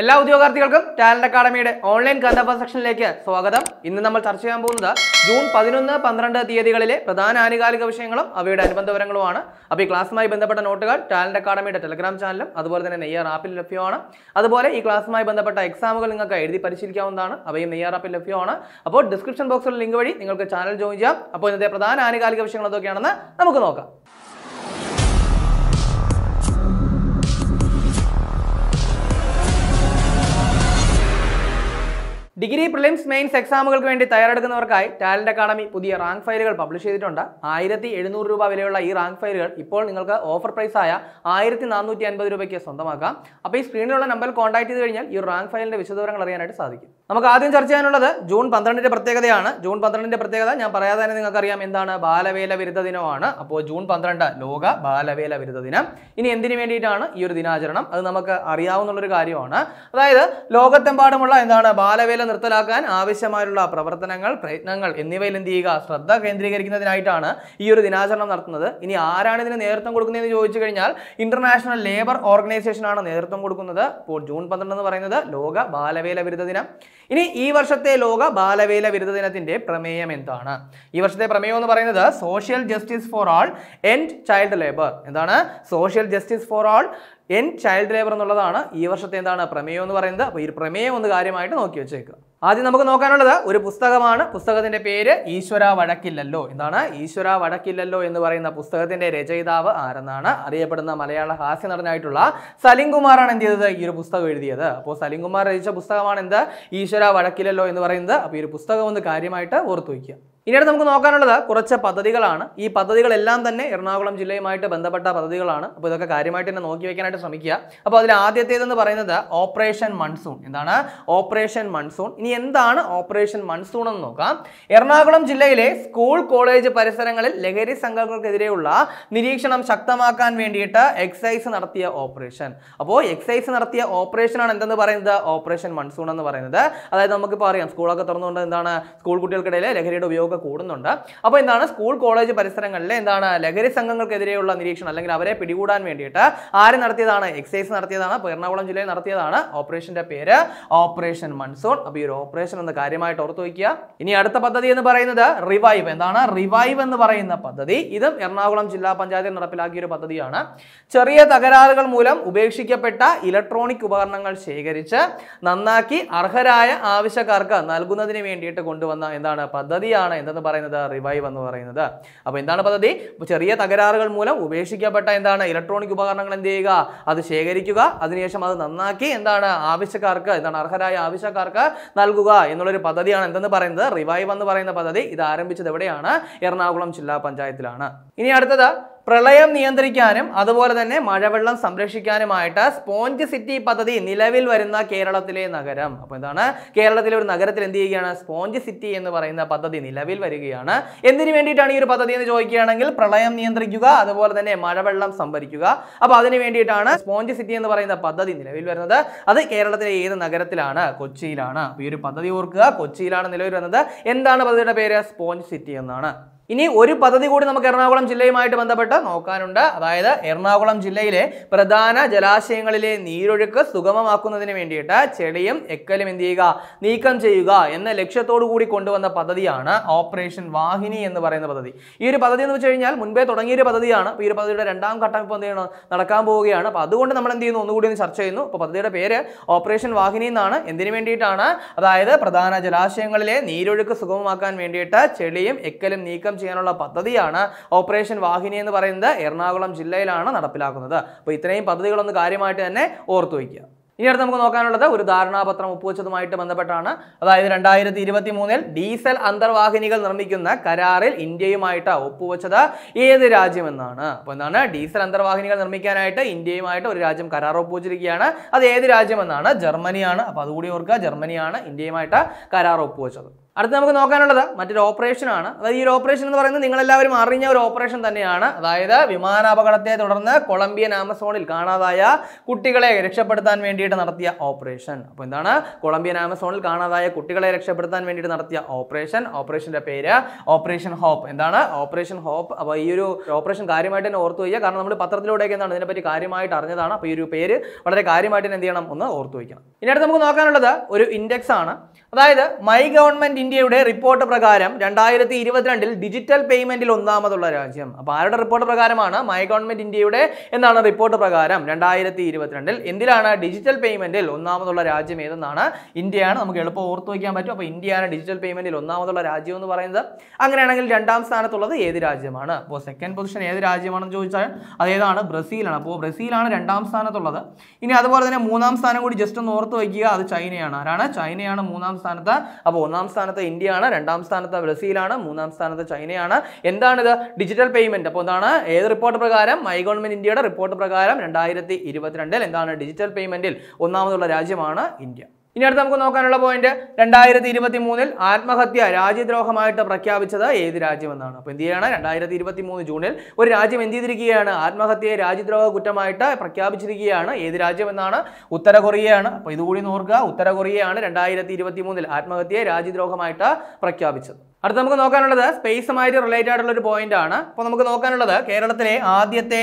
എല്ലാ ഉദ്യോഗാർത്ഥികൾക്കും talent അക്കാഡമിയുടെ online കഥാപ സെക്ഷനിലേക്ക് സ്വാഗതം ഇന്ന് നമ്മൾ ചർച്ച ചെയ്യാൻ പോകുന്നത് ജൂൺ പതിനൊന്ന് പന്ത്രണ്ട് തീയതികളിലെ പ്രധാന ആനുകാലിക വിഷയങ്ങളും അവയുടെ അനുബന്ധ വിവരങ്ങളുമാണ് അപ്പോൾ ഈ ക്ലാസ്സുമായി ബന്ധപ്പെട്ട നോട്ടുകൾ ടാലന്റ് അക്കാഡമിയുടെ ടെലഗ്രാം ചാനലും അതുപോലെ തന്നെ നെയ്യാർ ആപ്പിൽ ലഭ്യമാണ് അതുപോലെ ഈ ക്ലാസ്സുമായി ബന്ധപ്പെട്ട എക്സാമുകൾ നിങ്ങൾക്ക് എഴുതി പരിശീലിക്കാവുന്നതാണ് അവയും നെയ്യാർ ആപ്പിൽ ലഭ്യമാണ് അപ്പോൾ ഡിസ്ക്രിപ്ഷൻ ബോക്സിലെ ലിങ്ക് വഴി നിങ്ങൾക്ക് ചാനൽ ജോയിൻ ചെയ്യാം അപ്പോൾ ഇന്നത്തെ പ്രധാന ആനുകാലിക വിഷയങ്ങൾ എന്തൊക്കെയാണെന്ന് നമുക്ക് നോക്കാം ഡിഗ്രി പ്രിലിംസ് മെയിൻസ് എക്സാമുകൾക്ക് വേണ്ടി തയ്യാറെടുക്കുന്നവർക്കായി ടാലന്റ് അക്കാഡമി പുതിയ റാങ്ക് ഫയലുകൾ പബ്ലിഷ് ചെയ്തിട്ടുണ്ട് ആയിരത്തി എഴുന്നൂറ് രൂപ വിലയുള്ള ഈ റാങ്ക് ഫയലുകൾ ഇപ്പോൾ നിങ്ങൾക്ക് ഓഫർ പ്രൈസായ ആയിരത്തി നാനൂറ്റി അൻപത് രൂപയ്ക്ക് സ്വന്തമാക്കാം അപ്പോൾ ഈ സ്ക്രീനിലുള്ള നമ്പറിൽ കോൺടാക്ട് ചെയ്ത് കഴിഞ്ഞാൽ ഈ റാങ്ക് ഫയലിൻ്റെ വിശദവിവരങ്ങൾ അറിയാനായിട്ട് സാധിക്കും നമുക്ക് ആദ്യം ചർച്ച ചെയ്യാനുള്ളത് ജൂൺ പന്ത്രണ്ടിൻ്റെ പ്രത്യേകതയാണ് ജൂൺ പന്ത്രണ്ടിൻ്റെ പ്രത്യേകത ഞാൻ പറയാതെ തന്നെ നിങ്ങൾക്കറിയാം എന്താണ് ബാലവേല വിരുദ്ധ ദിനമാണ് അപ്പോൾ ജൂൺ പന്ത്രണ്ട് ലോക ബാലവേല വിരുദ്ധ ദിനം ഇനി എന്തിനു വേണ്ടിയിട്ടാണ് ഈ ഒരു ദിനാചരണം അത് നമുക്ക് ഒരു കാര്യമാണ് അതായത് ലോകത്തെമ്പാടുമുള്ള എന്താണ് ബാലവേല നിർത്തലാക്കാൻ ആവശ്യമായുള്ള പ്രവർത്തനങ്ങൾ പ്രയത്നങ്ങൾ എന്നിവയിൽ എന്ത് ചെയ്യുക ശ്രദ്ധ കേന്ദ്രീകരിക്കുന്നതിനായിട്ടാണ് ഈ ഒരു ദിനാചരണം നടത്തുന്നത് ഇനി ആരാണ് ഇതിന് നേതൃത്വം കൊടുക്കുന്നതെന്ന് ചോദിച്ചു കഴിഞ്ഞാൽ ഇന്റർനാഷണൽ ലേബർ ഓർഗനൈസേഷനാണ് നേതൃത്വം കൊടുക്കുന്നത് അപ്പോൾ ജൂൺ പന്ത്രണ്ട് എന്ന് പറയുന്നത് ലോക ബാലവേല വിരുദ്ധ ദിനം ഇനി ഈ വർഷത്തെ ലോക ബാലവേല വിരുദ്ധ ദിനത്തിൻ്റെ പ്രമേയം എന്താണ് ഈ വർഷത്തെ പ്രമേയം എന്ന് പറയുന്നത് social justice for all end child labour എന്താണ് social justice for all end child labour എന്നുള്ളതാണ് ഈ വർഷത്തെ എന്താണ് പ്രമേയം എന്ന് പറയുന്നത് അപ്പോൾ ഈ പ്രമേയം ഒന്ന് കാര്യമായിട്ട് നോക്കി വെച്ചേക്കുക ആദ്യം നമുക്ക് നോക്കാനുള്ളത് ഒരു പുസ്തകമാണ് പുസ്തകത്തിന്റെ പേര് ഈശ്വര വടക്കില്ലല്ലോ എന്താണ് ഈശ്വര വടക്കില്ലല്ലോ എന്ന് പറയുന്ന പുസ്തകത്തിന്റെ രചയിതാവ് ആരെന്നാണ് അറിയപ്പെടുന്ന മലയാള ഹാസ്യ നടനായിട്ടുള്ള സലിംകുമാറാണ് എന്ത് ചെയ്തത് ഈ ഒരു പുസ്തകം എഴുതിയത് അപ്പോൾ സലിംകുമാർ രചിച്ച പുസ്തകമാണ് എന്ത് ഈശ്വര വടക്കില്ലല്ലോ എന്ന് പറയുന്നത് അപ്പോൾ ഈ ഒരു പുസ്തകം ഒന്ന് കാര്യമായിട്ട് ഓർത്തു വയ്ക്കുക ഇനി നമുക്ക് നോക്കാനുള്ളത് കുറച്ച് പദ്ധതികളാണ് ഈ പദ്ധതികളെല്ലാം തന്നെ എറണാകുളം ജില്ലയുമായിട്ട് ബന്ധപ്പെട്ട പദ്ധതികളാണ് അപ്പോൾ ഇതൊക്കെ കാര്യമായിട്ട് തന്നെ നോക്കി വെക്കാനായിട്ട് ശ്രമിക്കുക അപ്പോൾ അതിൽ ആദ്യത്തേതെന്ന് പറയുന്നത് ഓപ്പറേഷൻ മൺസൂൺ എന്താണ് ഓപ്പറേഷൻ മൺസൂൺ ഇനി എന്താണ് ഓപ്പറേഷൻ മൺസൂൺ എന്ന് നോക്കാം എറണാകുളം ജില്ലയിലെ സ്കൂൾ കോളേജ് പരിസരങ്ങളിൽ ലഹരി സംഘങ്ങൾക്കെതിരെയുള്ള നിരീക്ഷണം ശക്തമാക്കാൻ വേണ്ടിയിട്ട് എക്സൈസ് നടത്തിയ ഓപ്പറേഷൻ അപ്പോൾ എക്സൈസ് നടത്തിയ ഓപ്പറേഷനാണ് എന്തെന്ന് പറയുന്നത് ഓപ്പറേഷൻ മൺസൂൺ എന്ന് പറയുന്നത് അതായത് നമുക്കിപ്പോൾ അറിയാം സ്കൂളൊക്കെ തുറന്നുകൊണ്ട് എന്താണ് സ്കൂൾ കുട്ടികൾക്കിടയിൽ ലഹരിയുടെ ഉപയോഗം ഒക്കെ കൂടുന്നുണ്ട് അപ്പോൾ എന്താണ് സ്കൂൾ കോളേജ് പരിസരങ്ങളിൽ എന്താണ് ലഹരി സംഘങ്ങൾക്കെതിരെയുള്ള നിരീക്ഷണം അല്ലെങ്കിൽ അവരെ പിടികൂടാൻ വേണ്ടിയിട്ട് ആര് നടത്തിയതാണ് എക്സൈസ് നടത്തിയതാണ് അപ്പോൾ എറണാകുളം ജില്ലയിൽ നടത്തിയതാണ് ഓപ്പറേഷന്റെ പേര് ഓപ്പറേഷൻ മൺസൂൺ അപ്പോൾ ഈ ഒരു ഓപ്പറേഷൻ എന്ന് കാര്യമായിട്ട് ഓർത്തു വയ്ക്കുക ഇനി അടുത്ത പദ്ധതി എന്ന് പറയുന്നത് റിവൈവ് എന്താണ് റിവൈവ് എന്ന് പറയുന്ന പദ്ധതി ഇതും എറണാകുളം ജില്ലാ പഞ്ചായത്തിൽ നടപ്പിലാക്കിയ ഒരു പദ്ധതിയാണ് ചെറിയ തകരാറുകൾ മൂലം ഉപേക്ഷിക്കപ്പെട്ട ഇലക്ട്രോണിക് ഉപകരണങ്ങൾ ശേഖരിച്ച് നന്നാക്കി അർഹരായ ആവശ്യക്കാർക്ക് നൽകുന്നതിന് വേണ്ടിയിട്ട് കൊണ്ടുവന്ന എന്താണ് പദ്ധതിയാണ് എന്തെന്ന് പറയുന്നത് റിവൈവ് എന്ന് പറയുന്നത് അപ്പോൾ എന്താണ് പദ്ധതി ചെറിയ തകരാറുകൾ മൂലം ഉപേക്ഷിക്കപ്പെട്ട എന്താണ് ഇലക്ട്രോണിക് ഉപകരണങ്ങൾ എന്ത് ചെയ്യുക അത് ശേഖരിക്കുക അതിനുശേഷം അത് നന്നാക്കി എന്താണ് ആവശ്യക്കാർക്ക് എന്താണ് അർഹരായ ആവശ്യക്കാർക്ക് നൽകുക എന്നുള്ളൊരു പദ്ധതിയാണ് എന്തെന്ന് പറയുന്നത് റിവൈവ് എന്ന് പറയുന്ന പദ്ധതി ഇത് ആരംഭിച്ചത് എവിടെയാണ് എറണാകുളം ജില്ലാ പഞ്ചായത്തിലാണ് ഇനി അടുത്തത് പ്രളയം നിയന്ത്രിക്കാനും അതുപോലെ തന്നെ മഴവെള്ളം സംരക്ഷിക്കാനുമായിട്ട് സ്പോഞ്ച് സിറ്റി പദ്ധതി നിലവിൽ വരുന്ന കേരളത്തിലെ നഗരം അപ്പോൾ എന്താണ് കേരളത്തിലെ ഒരു നഗരത്തിൽ എന്ത് ചെയ്യുകയാണ് സ്പോഞ്ച് സിറ്റി എന്ന് പറയുന്ന പദ്ധതി നിലവിൽ വരികയാണ് എന്തിനു വേണ്ടിയിട്ടാണ് ഈ ഒരു പദ്ധതി എന്ന് ചോദിക്കുകയാണെങ്കിൽ പ്രളയം നിയന്ത്രിക്കുക അതുപോലെ തന്നെ മഴവെള്ളം സംഭരിക്കുക അപ്പോൾ അതിന് വേണ്ടിയിട്ടാണ് സ്പോഞ്ച് സിറ്റി എന്ന് പറയുന്ന പദ്ധതി നിലവിൽ വരുന്നത് അത് കേരളത്തിലെ ഏത് നഗരത്തിലാണ് കൊച്ചിയിലാണ് ഈ ഒരു പദ്ധതി ഓർക്കുക കൊച്ചിയിലാണ് നിലവിൽ വരുന്നത് എന്താണ് പദ്ധതിയുടെ പേര് സ്പോഞ്ച് സിറ്റി എന്നാണ് ഇനി ഒരു പദ്ധതി കൂടി നമുക്ക് എറണാകുളം ജില്ലയുമായിട്ട് ബന്ധപ്പെട്ട് നോക്കാനുണ്ട് അതായത് എറണാകുളം ജില്ലയിലെ പ്രധാന ജലാശയങ്ങളിലെ നീരൊഴുക്ക് സുഗമമാക്കുന്നതിന് വേണ്ടിയിട്ട് ചെളിയും എക്കലും എന്ത് ചെയ്യുക നീക്കം ചെയ്യുക എന്ന ലക്ഷ്യത്തോടു കൂടി കൊണ്ടുവന്ന പദ്ധതിയാണ് ഓപ്പറേഷൻ വാഹിനി എന്ന് പറയുന്ന പദ്ധതി ഈ ഒരു പദ്ധതി എന്ന് വെച്ച് കഴിഞ്ഞാൽ മുൻപേ തുടങ്ങിയൊരു പദ്ധതിയാണ് ഈ ഒരു പദ്ധതിയുടെ രണ്ടാം ഘട്ടം ഇപ്പോൾ എന്ത് നടക്കാൻ പോവുകയാണ് അപ്പോൾ അതുകൊണ്ട് നമ്മൾ എന്ത് ചെയ്യുന്നു ഒന്നുകൂടി ഒന്ന് ചർച്ച ചെയ്യുന്നു അപ്പോൾ പദ്ധതിയുടെ പേര് ഓപ്പറേഷൻ വാഹിനി എന്നാണ് എന്തിനു വേണ്ടിയിട്ടാണ് അതായത് പ്രധാന ജലാശയങ്ങളിലെ നീരൊഴുക്ക് സുഗമമാക്കാൻ വേണ്ടിയിട്ട് ചെളിയും എക്കലും നീക്കം നീക്കം ചെയ്യാനുള്ള പദ്ധതിയാണ് ഓപ്പറേഷൻ വാഹിനി എന്ന് പറയുന്നത് എറണാകുളം ജില്ലയിലാണ് നടപ്പിലാക്കുന്നത് അപ്പോൾ ഇത്രയും പദ്ധതികളൊന്ന് കാര്യമായിട്ട് തന്നെ ഓർത്തു വയ്ക്കുക ഇനി അടുത്ത് നമുക്ക് നോക്കാനുള്ളത് ഒരു ധാരണാപത്രം ഒപ്പുവെച്ചതുമായിട്ട് ബന്ധപ്പെട്ടാണ് അതായത് രണ്ടായിരത്തി ഇരുപത്തി മൂന്നിൽ ഡീസൽ അന്തർവാഹിനികൾ നിർമ്മിക്കുന്ന കരാറിൽ ഇന്ത്യയുമായിട്ട് ഒപ്പുവെച്ചത് ഏത് രാജ്യമെന്നാണ് അപ്പോൾ എന്താണ് ഡീസൽ അന്തർവാഹിനികൾ നിർമ്മിക്കാനായിട്ട് ഇന്ത്യയുമായിട്ട് ഒരു രാജ്യം കരാർ ഒപ്പുവെച്ചിരിക്കുകയാണ് അത് ഏത് രാജ്യമെന്നാണ് ജർമ്മനിയാണ് അപ്പോൾ അതുകൂടി ഓർക്കുക ജർമ്മനിയാണ് ഇന്ത്യയുമായിട്ട് കരാർ ഒപ്പുവെച്ചത് അടുത്ത് നമുക്ക് നോക്കാനുള്ളത് മറ്റൊരു ഓപ്പറേഷനാണ് അതായത് ഈ ഒരു ഓപ്പറേഷൻ എന്ന് പറയുന്നത് നിങ്ങളെല്ലാവരും അറിഞ്ഞ ഒരു ഓപ്പറേഷൻ തന്നെയാണ് അതായത് വിമാനാപകടത്തെ തുടർന്ന് കൊളംബിയൻ ആമസോണിൽ കാണാതായ കുട്ടികളെ രക്ഷപ്പെടുത്താൻ വേണ്ടിയിട്ട് നടത്തിയ ഓപ്പറേഷൻ അപ്പോൾ എന്താണ് കൊളംബിയൻ ആമസോണിൽ കാണാതായ കുട്ടികളെ രക്ഷപ്പെടുത്താൻ വേണ്ടിയിട്ട് നടത്തിയ ഓപ്പറേഷൻ ഓപ്പറേഷൻ്റെ പേര് ഓപ്പറേഷൻ ഹോപ്പ് എന്താണ് ഓപ്പറേഷൻ ഹോപ്പ് അപ്പോൾ ഈ ഒരു ഓപ്പറേഷൻ കാര്യമായിട്ട് തന്നെ ഓർത്തു വയ്ക്കുക കാരണം നമ്മൾ പത്രത്തിലൂടെയൊക്കെ എന്താണ് ഇതിനെപ്പറ്റി കാര്യമായിട്ട് അറിഞ്ഞതാണ് അപ്പോൾ ഈ ഒരു പേര് വളരെ കാര്യമായിട്ട് തന്നെ എന്ത് ചെയ്യണം ഒന്ന് ഓർത്തു വയ്ക്കണം ഇനി അടുത്ത് നമുക്ക് നോക്കാനുള്ളത് ഒരു ഇൻഡെക്സ് ആണ് അതായത് മൈ ഗവൺമെൻറ് ഇന്ത്യയുടെ റിപ്പോർട്ട് പ്രകാരം രണ്ടായിരത്തി ഇരുപത്തിരണ്ടിൽ ഡിജിറ്റൽ പേയ്മെന്റിൽ ഒന്നാമതുള്ള രാജ്യം അപ്പോൾ ആരുടെ റിപ്പോർട്ട് പ്രകാരമാണ് മൈ ഗവൺമെന്റ് ഇന്ത്യയുടെ എന്നാണ് റിപ്പോർട്ട് പ്രകാരം രണ്ടായിരത്തി ഇരുപത്തിരണ്ടിൽ എന്തിലാണ് ഡിജിറ്റൽ പേയ്മെന്റിൽ ഒന്നാമതുള്ള രാജ്യം ഏതെന്നാണ് ഇന്ത്യയാണ് നമുക്ക് എളുപ്പം ഓർത്ത് വയ്ക്കാൻ പറ്റും അപ്പോൾ ഇന്ത്യയാണ് ഡിജിറ്റൽ പേയ്മെന്റിൽ ഒന്നാമതുള്ള രാജ്യം എന്ന് പറയുന്നത് അങ്ങനെയാണെങ്കിൽ രണ്ടാം സ്ഥാനത്തുള്ളത് ഏത് രാജ്യമാണ് അപ്പോൾ സെക്കൻഡ് പൊസിഷൻ ഏത് രാജ്യമാണെന്ന് ചോദിച്ചാൽ അതേതാണ് ബ്രസീലാണ് അപ്പോൾ ബ്രസീലാണ് രണ്ടാം സ്ഥാനത്തുള്ളത് ഇനി അതുപോലെ തന്നെ മൂന്നാം സ്ഥാനം കൂടി ജസ്റ്റ് ഒന്ന് ഓർത്ത് വയ്ക്കുക അത് ചൈനയാണ് ആരാണ് ചൈനയാണ് മൂന്നാം സ്ഥാനത്ത് അപ്പോൾ ഒന്നാം സ്ഥാനത്ത് സ്ഥാനത്ത് ഇന്ത്യയാണ് രണ്ടാം സ്ഥാനത്ത് ബ്രസീലാണ് മൂന്നാം സ്ഥാനത്ത് ചൈനയാണ് എന്താണിത് ഡിജിറ്റൽ പേയ്മെൻറ്റ് അപ്പോൾ എന്താണ് ഏത് റിപ്പോർട്ട് പ്രകാരം മൈ ഗവൺമെൻറ് ഇന്ത്യയുടെ റിപ്പോർട്ട് പ്രകാരം രണ്ടായിരത്തി എന്താണ് ഡിജിറ്റൽ പേയ്മെൻറ്റിൽ ഒന്നാമതുള്ള രാജ്യമാണ് ഇന്ത്യ ഇനി അടുത്ത് നമുക്ക് നോക്കാനുള്ള പോയിന്റ് രണ്ടായിരത്തി ഇരുപത്തി മൂന്നിൽ ആത്മഹത്യ രാജ്യദ്രോഹമായിട്ട് പ്രഖ്യാപിച്ചത് ഏത് രാജ്യമെന്നാണ് അപ്പോൾ എന്ത് ചെയ്യാണ് രണ്ടായിരത്തി ഇരുപത്തി മൂന്ന് ജൂണിൽ ഒരു രാജ്യം എന്ത് ചെയ്തിരിക്കുകയാണ് ആത്മഹത്യയെ രാജ്യദ്രോഹ കുറ്റമായിട്ട് പ്രഖ്യാപിച്ചിരിക്കുകയാണ് ഏത് രാജ്യമെന്നാണ് ഉത്തര കൊറിയയാണ് അപ്പോൾ ഇതുകൂടി നോർക്കുക ഉത്തര കൊറിയയാണ് രണ്ടായിരത്തി ഇരുപത്തി മൂന്നിൽ ആത്മഹത്യയെ രാജ്യദ്രോഹമായിട്ട് പ്രഖ്യാപിച്ചത് അടുത്ത് നമുക്ക് നോക്കാനുള്ളത് സ്പേസുമായിട്ട് റിലേറ്റഡ് ആയിട്ടുള്ള ഒരു പോയിന്റ് ആണ് അപ്പോൾ നമുക്ക് നോക്കാനുള്ളത് കേരളത്തിലെ ആദ്യത്തെ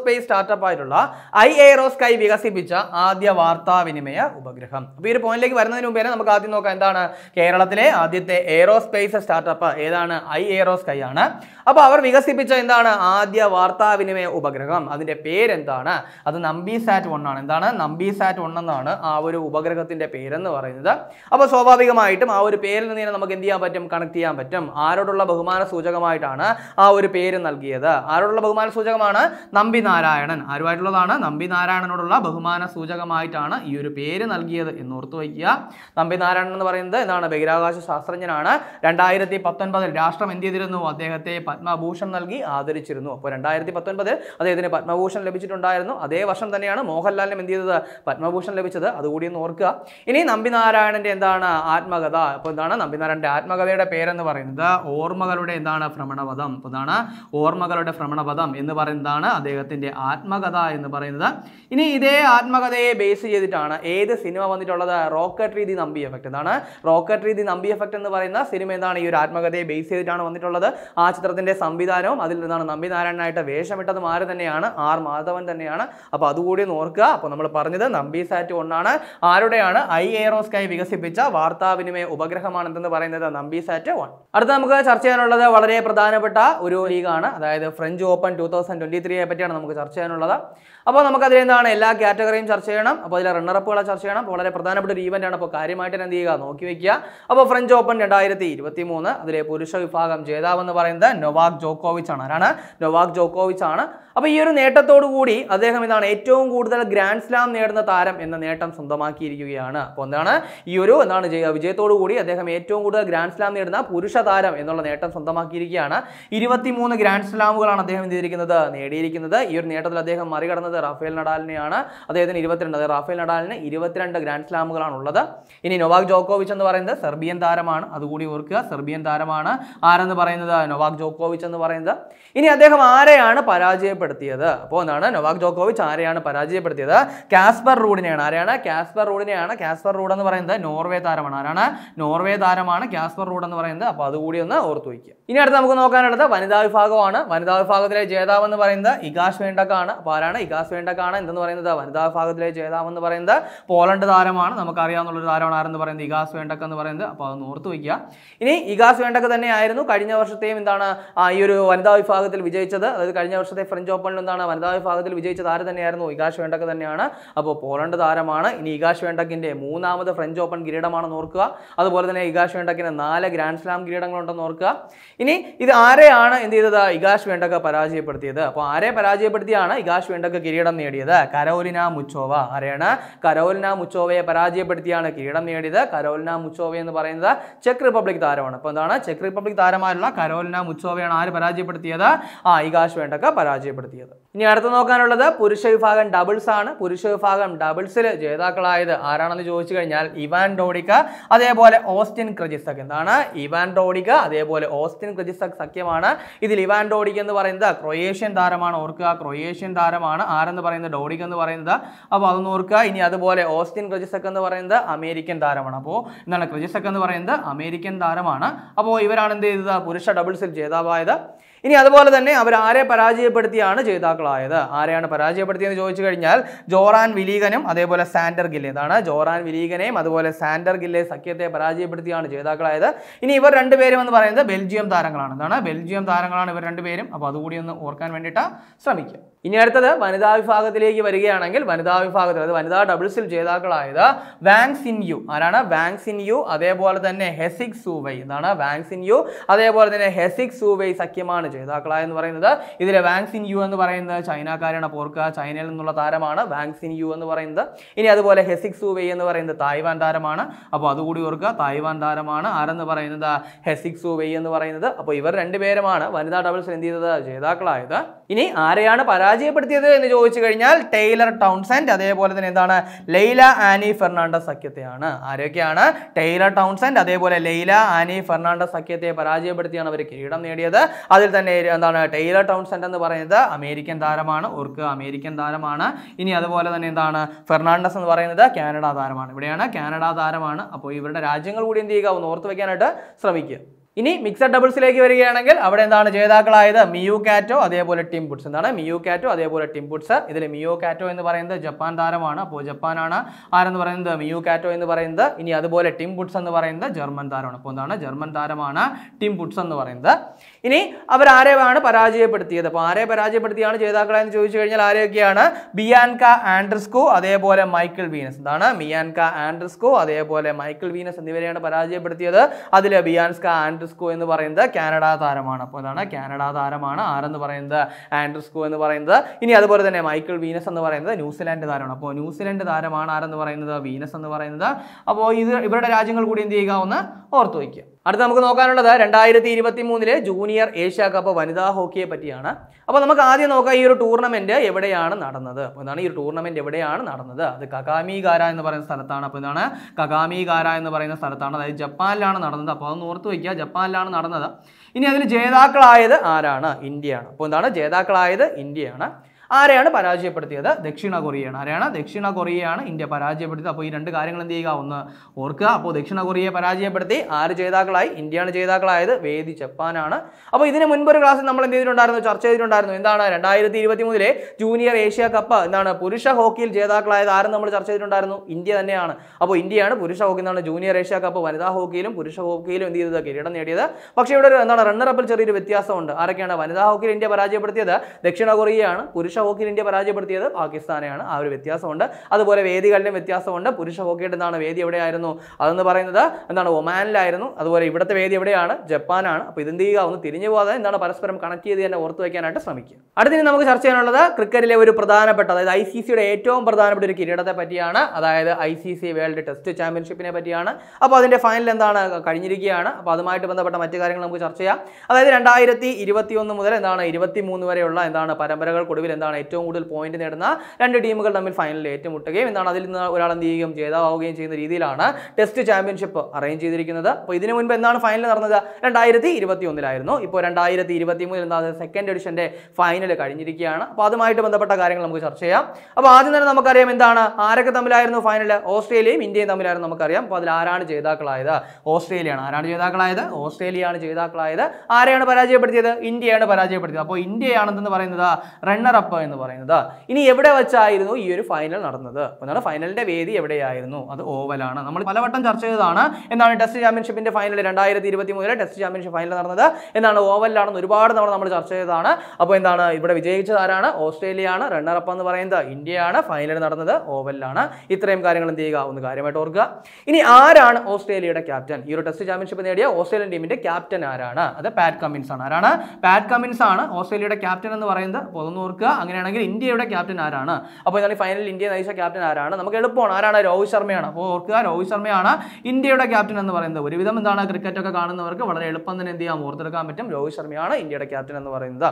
സ്പേസ് സ്റ്റാർട്ടപ്പ് ആയിട്ടുള്ള ഐ എയ്റോ സ്കൈ വികസിപ്പിച്ച ആദ്യ വാർത്താവിനിമയ ഉപഗ്രഹം അപ്പോൾ ഈ ഒരു പോയിന്റിലേക്ക് വരുന്നതിന് മുമ്പേ നമുക്ക് ആദ്യം നോക്കാം എന്താണ് കേരളത്തിലെ ആദ്യത്തെ സ്പേസ് സ്റ്റാർട്ടപ്പ് ഏതാണ് ഐ എയ്റോ സ്കൈ ആണ് അപ്പോൾ അവർ വികസിപ്പിച്ച എന്താണ് ആദ്യ വാർത്താവിനിമയ ഉപഗ്രഹം അതിൻ്റെ പേരെന്താണ് അത് നമ്പി സാറ്റ് ഒന്നാണ് ആണ് എന്താണ് നമ്പി സാറ്റ് വൺ എന്നാണ് ആ ഒരു ഉപഗ്രഹത്തിൻ്റെ പേരെന്ന് പറയുന്നത് അപ്പോൾ സ്വാഭാവികമായിട്ടും ആ ഒരു പേരിൽ നിന്ന് നമുക്ക് എന്ത് ചെയ്യാൻ പറ്റും കണക്ട് ചെയ്യാൻ പറ്റും ആരോടുള്ള ബഹുമാന സൂചകമായിട്ടാണ് ആ ഒരു പേര് നൽകിയത് ആരോടുള്ള ബഹുമാന സൂചകമാണ് നമ്പി നാരായണൻ ആരുമായിട്ടുള്ളതാണ് നമ്പി നാരായണനോടുള്ള ബഹുമാന സൂചകമായിട്ടാണ് ഈ ഒരു പേര് നൽകിയത് എന്ന് ഓർത്തു വയ്ക്കുക നമ്പി നാരായണൻ എന്ന് പറയുന്നത് എന്താണ് ബഹിരാകാശ ശാസ്ത്രജ്ഞനാണ് രണ്ടായിരത്തി പത്തൊൻപതിൽ രാഷ്ട്രം എന്ത് ചെയ്തിരുന്നു അദ്ദേഹത്തെ പത്മഭൂഷൺ നൽകി ആദരിച്ചിരുന്നു അപ്പോൾ രണ്ടായിരത്തി പത്തൊൻപത് അദ്ദേഹത്തിന് പത്മഭൂഷൺ ലഭിച്ചിട്ടുണ്ടായിരുന്നു അതേ വർഷം തന്നെയാണ് മോഹൻലാലിനും എന്ത് ചെയ്തത് പത്മഭൂഷൺ ലഭിച്ചത് അതുകൂടി ഒന്ന് ഓർക്കുക ഇനി നമ്പിനാരായണൻ്റെ എന്താണ് ആത്മകഥ അപ്പോൾ എന്താണ് നമ്പിനാരായണൻ്റെ ആത്മകഥയുടെ പേരെന്ന് പറയുന്നത് ഓർമ്മകളുടെ എന്താണ് ഭ്രമണപഥം അപ്പോൾ എന്താണ് ഓർമ്മകളുടെ ഭ്രമണപഥം എന്ന് പറയുന്നതാണ് അദ്ദേഹത്തിൻ്റെ ആത്മകഥ എന്ന് പറയുന്നത് ഇനി ഇതേ ആത്മകഥയെ ബേസ് ചെയ്തിട്ടാണ് ഏത് സിനിമ വന്നിട്ടുള്ളത് റോക്കറ്റ് രീതി നമ്പി എഫക്റ്റ് എന്താണ് റോക്കറ്റ് രീതി നമ്പി എഫക്റ്റ് എന്ന് പറയുന്ന സിനിമ എന്താണ് ഈ ഒരു ആത്മകഥയെ ബേസ് ചെയ്തിട്ടാണ് വന്നിട്ടുള്ളത് ആ ചിത്രത്തിൽ ചിത്രത്തിൻ്റെ സംവിധാനവും അതിൽ നിന്നാണ് നമ്പിനാരായണനായിട്ട് വേഷമിട്ടത് മാറി തന്നെയാണ് ആർ മാധവൻ തന്നെയാണ് അപ്പോൾ അതുകൂടി നോർക്കുക അപ്പോൾ നമ്മൾ പറഞ്ഞത് നമ്പി സാറ്റ് ഒന്നാണ് ആരുടെയാണ് ഐ എയറോസ്കൈ വികസിപ്പിച്ച വാർത്താവിനിമയ എന്തെന്ന് പറയുന്നത് നമ്പി സാറ്റ് വൺ അടുത്ത നമുക്ക് ചർച്ച ചെയ്യാനുള്ളത് വളരെ പ്രധാനപ്പെട്ട ഒരു ലീഗാണ് അതായത് French Open two thousand twenty ത്രീയെ പറ്റിയാണ് നമുക്ക് ചർച്ച ചെയ്യാനുള്ളത് അപ്പോൾ നമുക്കതിൽ എന്താണ് എല്ലാ കാറ്റഗറിയും ചർച്ച ചെയ്യണം അപ്പോൾ അതിലെ റണ്ണറപ്പുകളെ ചർച്ച ചെയ്യണം വളരെ പ്രധാനപ്പെട്ട ഒരു ഈവൻ്റ് ആണ് അപ്പോൾ കാര്യമായിട്ട് എന്ത് ചെയ്യുക നോക്കി വയ്ക്കുക അപ്പോൾ ഫ്രഞ്ച് ഓപ്പൺ രണ്ടായിരത്തി ഇരുപത്തി മൂന്ന് അതിലെ പുരുഷ വിഭാഗം ജേതാവെന്ന് പറയുന്നത് നൊവാക് ജോക്കോവിച്ച് ആണ് ആരാണ് നൊവാക് ജോക്കോവിച്ച് ആണ് അപ്പോൾ ഈ ഒരു നേട്ടത്തോടുകൂടി കൂടി അദ്ദേഹം ഇതാണ് ഏറ്റവും കൂടുതൽ ഗ്രാൻഡ് സ്ലാം നേടുന്ന താരം എന്ന നേട്ടം സ്വന്തമാക്കിയിരിക്കുകയാണ് അപ്പോൾ എന്താണ് ഈ ഒരു എന്താണ് വിജയത്തോടു കൂടി അദ്ദേഹം ഏറ്റവും കൂടുതൽ ഗ്രാൻഡ് സ്ലാം നേടുന്ന പുരുഷ താരം എന്നുള്ള നേട്ടം സ്വന്തമാക്കിയിരിക്കുകയാണ് ഇരുപത്തിമൂന്ന് ഗ്രാൻഡ് സ്ലാമുകളാണ് അദ്ദേഹം ചെയ്തിരിക്കുന്നത് നേടിയിരിക്കുന്നത് ഈ ഒരു നേട്ടത്തിൽ അദ്ദേഹം മറികടന്നത് റാഫേൽ നഡാലിനെയാണ് അദ്ദേഹത്തിന് ഇരുപത്തിരണ്ട് അതായത് റാഫേൽ നഡാലിന് ഇരുപത്തിരണ്ട് ഗ്രാൻഡ് സ്ലാമുകളാണ് ഉള്ളത് ഇനി നൊവാക് ജോക്കോവിച്ച് എന്ന് പറയുന്നത് സെർബിയൻ താരമാണ് അതുകൂടി ഓർക്കുക സെർബിയൻ താരമാണ് ആരെന്ന് പറയുന്നത് നൊവാക് ജോക്കോ ജോക്കോവിച്ച് എന്ന് പറയുന്നത് ഇനി അദ്ദേഹം ആരെയാണ് പരാജയപ്പെടുത്തിയത് അപ്പോൾ എന്താണ് നൊവാക് ജോക്കോവിച്ച് ആരെയാണ് പരാജയപ്പെടുത്തിയത് കാസ്പർ റൂഡിനെയാണ് ആരെയാണ് കാസ്പർ റൂഡിനെയാണ് കാസ്പർ റൂഡ് എന്ന് പറയുന്നത് നോർവേ താരമാണ് ആരാണ് നോർവേ താരമാണ് കാസ്പർ റൂഡ് എന്ന് പറയുന്നത് അപ്പോൾ അതുകൂടി ഒന്ന് ഓർത്തു വയ്ക്കുക ഇനി അടുത്ത് നമുക്ക് നോക്കാനുള്ളത് വനിതാ വിഭാഗമാണ് വനിതാ വിഭാഗത്തിലെ ജേതാവ് എന്ന് പറയുന്നത് ഇഗാഷ് വേണ്ടക്കാണ് അപ്പോൾ ആരാണ് ഇഗാഷ് വേണ്ടക്കാണ് എന്തെന്ന് പറയുന്നത് വനിതാ വിഭാഗത്തിലെ ജേതാവ് എന്ന് പറയുന്നത് പോളണ്ട് താരമാണ് നമുക്കറിയാവുന്ന ഒരു താരമാണ് ആരെന്ന് പറയുന്നത് ഇഗാസ് വേണ്ടക്ക എന്ന് പറയുന്നത് അപ്പോൾ അത് ഓർത്ത് വയ്ക്കുക ഇനി ഇഗാസ് വേണ്ടക്ക തന്നെയായിരുന്നു കഴിഞ്ഞ വർഷത്തെയും എന്താണ് ഈ ഒരു വനിതാ വിഭാഗത്തിൽ വിജയിച്ചത് അതായത് കഴിഞ്ഞ വർഷത്തെ ഫ്രഞ്ച് ഓപ്പണിൽ എന്താണ് വനിതാ വിഭാഗത്തിൽ വിജയിച്ച താരം തന്നെയായിരുന്നു ഇഗാഷ് വേണ്ടക്ക തന്നെയാണ് അപ്പോൾ പോളണ്ട് താരമാണ് ഇനി ഇഗാഷ് വേണ്ടക്കിൻ്റെ മൂന്നാമത് ഫ്രഞ്ച് ഓപ്പൺ കിരീടമാണെന്ന് ഓർക്കുക അതുപോലെ തന്നെ ഇഗാഷ് വേണ്ടക്കിന് നാല് ഗ്രാൻഡ് സ്ലാം കിരീടങ്ങളുണ്ടെന്ന് ഓർക്കുക ഇനി ഇത് ആരെയാണ് എന്ത് ചെയ്തത് ഇഗാഷ് വേണ്ടക്ക പരാജയപ്പെടുത്തിയത് അപ്പോൾ ആരെ പരാജയപ്പെടുത്തിയാണ് ഇഗാഷ് വേണ്ടക്ക കിരീടം നേടിയത് കരോലിന മുച്ചോവ ആരെയാണ് കരോലിന മുച്ചോവയെ പരാജയപ്പെടുത്തിയാണ് കിരീടം നേടിയത് കരോലിന മുച്ചോവ എന്ന് പറയുന്നത് ചെക്ക് റിപ്പബ്ലിക് താരമാണ് അപ്പോൾ എന്താണ് ചെക്ക് റിപ്പബ്ലിക് താരമായുള്ള കരോലിന മുച്ചോവയാണ് ആര് പരാജയപ്പെടുത്തിയത് ആ ഇഗാഷ് വേണ്ടക്ക പരാജയപ്പെടുത്തിയത് ഇനി അടുത്ത് നോക്കാനുള്ളത് പുരുഷ വിഭാഗം ഡബിൾസ് ആണ് പുരുഷ വിഭാഗം ഡബിൾസിൽ ജേതാക്കളായത് ആരാണെന്ന് ചോദിച്ചു കഴിഞ്ഞാൽ ഇവാൻ ഡോഡിക്ക അതേപോലെ ഓസ്റ്റിൻ ക്രജിസക് എന്താണ് ഇവാൻ ഡോഡിക്ക അതേപോലെ ഓസ്റ്റിൻ ക്രജിസക് സഖ്യമാണ് ഇതിൽ ഇവാൻ ഡോഡിക്ക എന്ന് പറയുന്നത് ക്രൊയേഷ്യൻ താരമാണ് ഓർക്കുക ക്രൊയേഷ്യൻ താരമാണ് ആരെന്ന് പറയുന്നത് ഡോഡിക എന്ന് പറയുന്നത് അപ്പോൾ അതൊന്ന് ഓർക്കുക ഇനി അതുപോലെ ഓസ്റ്റിൻ ക്രജിസക് എന്ന് പറയുന്നത് അമേരിക്കൻ താരമാണ് അപ്പോൾ എന്താണ് ക്രജിസക് എന്ന് പറയുന്നത് അമേരിക്കൻ താരമാണ് അപ്പോൾ ഇവരാണ് എന്ത് ചെയ്തത് പുരുഷ ഡബിൾസിൽ ജേതാവായത് ഇനി അതുപോലെ തന്നെ അവർ ആരെ പരാജയപ്പെടുത്തിയാണ് ജേതാക്കളായത് ആരെയാണ് പരാജയപ്പെടുത്തിയെന്ന് ചോദിച്ചു കഴിഞ്ഞാൽ ജോറാൻ വിലീഗനും അതേപോലെ സാൻഡർ ഗില്ലെ ഇതാണ് ജോറാൻ വിലീകനെയും അതുപോലെ സാൻഡർ ഗില്ലെ സഖ്യത്തെ പരാജയപ്പെടുത്തിയാണ് ജേതാക്കളായത് ഇനി ഇവർ രണ്ടുപേരും എന്ന് പറയുന്നത് ബെൽജിയം താരങ്ങളാണ് ഇതാണ് ബെൽജിയം താരങ്ങളാണ് ഇവർ രണ്ടുപേരും അപ്പോൾ അതുകൂടി ഒന്ന് ഓർക്കാൻ വേണ്ടിയിട്ടാണ് ശ്രമിക്കുക ഇനി അടുത്തത് വനിതാ വിഭാഗത്തിലേക്ക് വരികയാണെങ്കിൽ വനിതാ വിഭാഗത്തിൽ അത് വനിതാ ഡബിൾസിൽ ജേതാക്കളായത് വാങ്സിൻ യു ആരാണ് വാങ്സിൻ യു അതേപോലെ തന്നെ ഹെസിക് സൂവൈ എന്താണ് വാങ്സിൻ യു അതേപോലെ തന്നെ ഹെസിക് സൂവൈ സഖ്യമാണ് ജേതാക്കളായെന്ന് പറയുന്നത് ഇതിലെ വാങ്സിൻ യു എന്ന് പറയുന്നത് ചൈനക്കാരാണ് പോർക്ക ചൈനയിൽ നിന്നുള്ള താരമാണ് വാങ്സിൻ യു എന്ന് പറയുന്നത് ഇനി അതുപോലെ ഹെസിക് സൂവൈ എന്ന് പറയുന്നത് തായ്വാൻ താരമാണ് അപ്പോൾ അതുകൂടി ഓർക്കുക തായ്വാൻ താരമാണ് ആരെന്ന് പറയുന്നത് ഹെസിക് സൂവൈ എന്ന് പറയുന്നത് അപ്പോൾ ഇവർ രണ്ടുപേരുമാണ് വനിതാ ഡബിൾസിൽ എന്ത് ചെയ്തത് ജേതാക്കളായത് ഇനി ആരെയാണ് പരാ പരാജയപ്പെടുത്തിയത് എന്ന് ചോദിച്ചു കഴിഞ്ഞാൽ ടൈലർ ടൗൺസെൻറ്റ് അതേപോലെ തന്നെ എന്താണ് ലൈല ആനി ഫെർണാണ്ടസ് സഖ്യത്തെയാണ് ആരൊക്കെയാണ് ടൈലർ ടൗൺസെൻറ്റ് അതേപോലെ ലൈല ആനി ഫെർണാണ്ടസ് സഖ്യത്തെ പരാജയപ്പെടുത്തിയാണ് അവർ കിരീടം നേടിയത് അതിൽ തന്നെ എന്താണ് ടൈലർ ടൗൺസെൻറ്റ് എന്ന് പറയുന്നത് അമേരിക്കൻ താരമാണ് ഓർക്ക് അമേരിക്കൻ താരമാണ് ഇനി അതുപോലെ തന്നെ എന്താണ് ഫെർണാണ്ടസ് എന്ന് പറയുന്നത് കാനഡ താരമാണ് ഇവിടെയാണ് കാനഡ താരമാണ് അപ്പോൾ ഇവരുടെ രാജ്യങ്ങൾ കൂടി എന്ത് ചെയ്യുക ഒന്ന് ഓർത്ത് വയ്ക്കാനായിട്ട് ശ്രമിക്കുക ഇനി മിക്സഡ് ഡബിൾസിലേക്ക് വരികയാണെങ്കിൽ അവിടെ എന്താണ് ജേതാക്കളായത് മിയു കാറ്റോ അതേപോലെ ടീം പുട്സ് എന്താണ് മിയു കാറ്റോ അതേപോലെ ടീം പുട്സ് ഇതിൽ മിയോ കാറ്റോ എന്ന് പറയുന്നത് ജപ്പാൻ താരമാണ് അപ്പോൾ ജപ്പാനാണ് ആരെന്ന് പറയുന്നത് മിയു കാറ്റോ എന്ന് പറയുന്നത് ഇനി അതുപോലെ ടീം പുട്സ് എന്ന് പറയുന്നത് ജർമ്മൻ താരമാണ് അപ്പോൾ എന്താണ് ജർമ്മൻ താരമാണ് ടീം പുട്സ് എന്ന് പറയുന്നത് ഇനി അവരാരെയാണ് പരാജയപ്പെടുത്തിയത് അപ്പോൾ ആരെ പരാജയപ്പെടുത്തിയാണ് ജേതാക്കളെന്ന് ചോദിച്ചു കഴിഞ്ഞാൽ ആരെയൊക്കെയാണ് ബിയാൻക ആൻഡ്രിസ്കോ അതേപോലെ മൈക്കിൾ വീനസ് എന്താണ് മിയാൻക ആൻഡ്രിസ്കോ അതേപോലെ മൈക്കിൾ വീനസ് എന്നിവരെയാണ് പരാജയപ്പെടുത്തിയത് അതിൽ ബിയാൻസ്ക ആൻഡ്രിസ് ആൻഡ്രിസ്കോ എന്ന് പറയുന്നത് കാനഡ താരമാണ് അപ്പോൾ അതാണ് കാനഡ താരമാണ് ആരെന്ന് പറയുന്നത് ആൻഡ്രിസ്കോ എന്ന് പറയുന്നത് ഇനി അതുപോലെ തന്നെ മൈക്കിൾ വീനസ് എന്ന് പറയുന്നത് ന്യൂസിലാൻഡ് താരമാണ് അപ്പോൾ ന്യൂസിലാൻഡ് താരമാണ് ആരെന്ന് പറയുന്നത് വീനസ് എന്ന് പറയുന്നത് അപ്പോൾ ഇത് ഇവരുടെ രാജ്യങ്ങൾ കൂടി എന്ത് ചെയ്യുക ഒന്ന് ഓർത്ത് വയ്ക്കുക അടുത്ത് നമുക്ക് നോക്കാനുള്ളത് രണ്ടായിരത്തി ഇരുപത്തി മൂന്നിലെ ജൂനിയർ ഏഷ്യ കപ്പ് വനിതാ ഹോക്കിയെ പറ്റിയാണ് അപ്പോൾ നമുക്ക് ആദ്യം നോക്കാം ഈ ഒരു ടൂർണമെൻറ്റ് എവിടെയാണ് നടന്നത് അപ്പോൾ എന്താണ് ഈ ഒരു ടൂർണമെൻറ്റ് എവിടെയാണ് നടന്നത് അത് കകാമിഗാര എന്ന് പറയുന്ന സ്ഥലത്താണ് അപ്പോൾ എന്താണ് കകാമിഗാര എന്ന് പറയുന്ന സ്ഥലത്താണ് അതായത് ജപ്പാനിലാണ് നടന്നത് അപ്പോൾ അതൊന്ന് ഓർത്ത് വയ്ക്കുക ജപ്പാനിലാണ് നടന്നത് ഇനി അതിൽ ജേതാക്കളായത് ആരാണ് ഇന്ത്യയാണ് അപ്പോൾ എന്താണ് ജേതാക്കളായത് ഇന്ത്യയാണ് ആരെയാണ് പരാജയപ്പെടുത്തിയത് ദക്ഷിണ കൊറിയയാണ് ആരെയാണ് ദക്ഷിണ കൊറിയയാണ് ഇന്ത്യ പരാജയപ്പെടുത്തിയത് അപ്പോൾ ഈ രണ്ട് കാര്യങ്ങൾ എന്ത് ചെയ്യുക ഒന്ന് ഓർക്കുക അപ്പോൾ ദക്ഷിണ കൊറിയയെ പരാജയപ്പെടുത്തി ആര് ജേതാക്കളായി ഇന്ത്യയാണ് ജേതാക്കളായത് വേദി ജപ്പാനാണ് അപ്പോൾ ഇതിന് മുൻപൊരു ക്ലാസ്സിൽ നമ്മൾ എന്ത് ചെയ്തിട്ടുണ്ടായിരുന്നു ചർച്ച ചെയ്തിട്ടുണ്ടായിരുന്നു എന്താണ് രണ്ടായിരത്തി ഇരുപത്തി മൂന്നിലെ ജൂനിയർ ഏഷ്യ കപ്പ് എന്താണ് പുരുഷ ഹോക്കിയിൽ ജേതാക്കളായത് ആരും നമ്മൾ ചർച്ച ചെയ്തിട്ടുണ്ടായിരുന്നു ഇന്ത്യ തന്നെയാണ് അപ്പോൾ ഇന്ത്യയാണ് പുരുഷ ഹോക്കി എന്താണ് ജൂനിയർ ഏഷ്യ കപ്പ് വനിതാ ഹോക്കിയിലും പുരുഷ ഹോക്കിയിലും എന്ത് ചെയ്തത് കിരീടം നേടിയത് പക്ഷേ ഇവിടെ എന്താണ് റണ്ണറപ്പിൽ ചെറിയൊരു വ്യത്യാസമുണ്ട് ആരൊക്കെയാണ് വനിതാ ഹോക്കിയിൽ ഇന്ത്യ പരാജയപ്പെടുത്തിയത് ദക്ഷിണ കൊറിയയാണ് പുരുഷ ഹോക്കിയിൽ ഇന്ത്യ പരാജയപ്പെടുത്തിയത് പാകിസ്ഥാനെയാണ് ആ ഒരു വ്യത്യാസമുണ്ട് അതുപോലെ വേദികളിലും വ്യത്യാസമുണ്ട് പുരുഷ ഹോക്കിയുടെ എന്താണ് വേദി എവിടെയായിരുന്നു അതെന്ന് പറയുന്നത് എന്താണ് ഒമാനിലായിരുന്നു അതുപോലെ ഇവിടുത്തെ വേദി എവിടെയാണ് ജപ്പാനാണ് അപ്പോൾ ഇതിൻ്റെ ഒന്ന് തിരിഞ്ഞു പോകാതെ എന്താണ് പരസ്പരം കണക്ട് ചെയ്ത് തന്നെ ഓർത്തു വയ്ക്കാനായിട്ട് ശ്രമിക്കുക ഇനി നമുക്ക് ചർച്ച ചെയ്യാനുള്ളത് ക്രിക്കറ്റിലെ ഒരു പ്രധാനപ്പെട്ട അതായത് ഐ സി സിയുടെ ഏറ്റവും പ്രധാനപ്പെട്ട ഒരു കിരീടത്തെ പറ്റിയാണ് അതായത് I C C world test ചാമ്പ്യൻഷിപ്പിനെ പറ്റിയാണ് അപ്പോൾ അതിൻ്റെ ഫൈനൽ എന്താണ് കഴിഞ്ഞിരിക്കുകയാണ് അപ്പോൾ അതുമായിട്ട് ബന്ധപ്പെട്ട മറ്റു കാര്യങ്ങൾ നമുക്ക് ചർച്ച ചെയ്യാം അതായത് രണ്ടായിരത്തി ഇരുപത്തി ഒന്ന് മുതൽ എന്താണ് ഇരുപത്തി മൂന്ന് വരെയുള്ള എന്താണ് പരമ്പരകൾക്കൊടുവിൽ എന്താണ് എന്താണ് ഏറ്റവും കൂടുതൽ പോയിന്റ് നേടുന്ന രണ്ട് ടീമുകൾ തമ്മിൽ ഫൈനലിൽ ഏറ്റുമുട്ടുകയും എന്താണ് അതിൽ നിന്ന് ഒരാൾ എന്ത് ചെയ്യുകയും ജേതാവുകയും ചെയ്യുന്ന രീതിയിലാണ് ടെസ്റ്റ് ചാമ്പ്യൻഷിപ്പ് അറേഞ്ച് ചെയ്തിരിക്കുന്നത് അപ്പോൾ ഇതിനു മുൻപ് എന്താണ് ഫൈനൽ നടന്നത് രണ്ടായിരത്തി ഇരുപത്തി ഒന്നിലായിരുന്നു ഇപ്പോൾ രണ്ടായിരത്തി ഇരുപത്തി മൂന്നിൽ എന്താ സെക്കൻഡ് എഡിഷൻ്റെ ഫൈനൽ കഴിഞ്ഞിരിക്കുകയാണ് അപ്പോൾ അതുമായിട്ട് ബന്ധപ്പെട്ട കാര്യങ്ങൾ നമുക്ക് ചർച്ച ചെയ്യാം അപ്പോൾ ആദ്യം തന്നെ നമുക്കറിയാം എന്താണ് ആരൊക്കെ തമ്മിലായിരുന്നു ഫൈനൽ ഓസ്ട്രേലിയയും ഇന്ത്യയും തമ്മിലായിരുന്നു നമുക്കറിയാം അപ്പോൾ അതിൽ ആരാണ് ജേതാക്കളായത് ഓസ്ട്രേലിയയാണ് ആരാണ് ജേതാക്കളായത് ഓസ്ട്രേലിയയാണ് ജേതാക്കളായത് ആരെയാണ് പരാജയപ്പെടുത്തിയത് ഇന്ത്യയാണ് പരാജയപ്പെടുത്തിയത് അപ്പോൾ ഇന്ത്യയാണെന്ന് പറയുന്നത് റണ്ണറപ്പ് എന്ന് പറയുന്നത് ഇനി എവിടെ വെച്ചായിരുന്നു ഈ ഒരു ഫൈനൽ നടന്നത് എന്താണ് ഫൈനലിന്റെ വേദി എവിടെയായിരുന്നു അത് ഓവലാണ് നമ്മൾ പലവട്ടം ചർച്ച ചെയ്തതാണ് എന്താണ് ടെസ്റ്റ് ചാമ്പ്യൻഷിപ്പിന്റെ ഫൈനൽ രണ്ടായിരത്തി ഇരുപത്തി മൂന്നിലെ ടെസ്റ്റ് ചാമ്പ്യൻഷിപ്പ് ഫൈനൽ നടന്നത് എന്താണ് ഓവലിലാണെന്ന് ഒരുപാട് തവണ നമ്മൾ ചർച്ച ചെയ്തതാണ് അപ്പോൾ എന്താണ് ഇവിടെ വിജയിച്ചത് ആരാണ് ഓസ്ട്രേലിയയാണ് റണ്ണറപ്പ് എന്ന് പറയുന്നത് ഇന്ത്യയാണ് ഫൈനൽ നടന്നത് ഓവലിലാണ് ഇത്രയും കാര്യങ്ങൾ എന്ത് ചെയ്യുക ഒന്ന് കാര്യമായിട്ട് ഓർക്കുക ഇനി ആരാണ് ഓസ്ട്രേലിയയുടെ ക്യാപ്റ്റൻ ഈ ഒരു ടെസ്റ്റ് ചാമ്പ്യൻഷിപ്പ് നേടിയ ഓസ്ട്രേലിയൻ ടീമിന്റെ ക്യാപ്റ്റൻ ആരാണ് അത് പാറ്റ് കമ്മിൻസ് ആണ് ആരാണ് പാറ്റ് കമ്മിൻസ് ആണ് ഓസ്ട്രേലിയയുടെ ക്യാപ്റ്റൻ എന്ന് പറയുന്നത് അപ്പോൾ ഓർക്കുക അങ്ങനെയാണെങ്കിൽ ഇന്ത്യയുടെ ക്യാപ്റ്റൻ ആരാണ് അപ്പോൾ ഇതാണ് ഫൈനലിൽ ഇന്ത്യ നയിച്ച ക്യാപ്റ്റൻ ആരാണ് നമുക്ക് എളുപ്പമാണ് ആരാണ് രോഹിത് ശർമ്മയാണ് അപ്പോൾ ഓർക്കുക രോഹിത് ശർമ്മയാണ് ഇന്ത്യയുടെ ക്യാപ്റ്റൻ എന്ന് പറയുന്നത് ഒരുവിധം എന്താണ് ക്രിക്കറ്റ് ഒക്കെ കാണുന്നവർക്ക് വളരെ എളുപ്പം തന്നെ എന്ത് ചെയ്യാം ഓർത്തെടുക്കാൻ പറ്റും രോഹിത് ശർമ്മയാണ് ഇന്ത്യയുടെ ക്യാപ്റ്റൻ എന്ന് പറയുന്നത്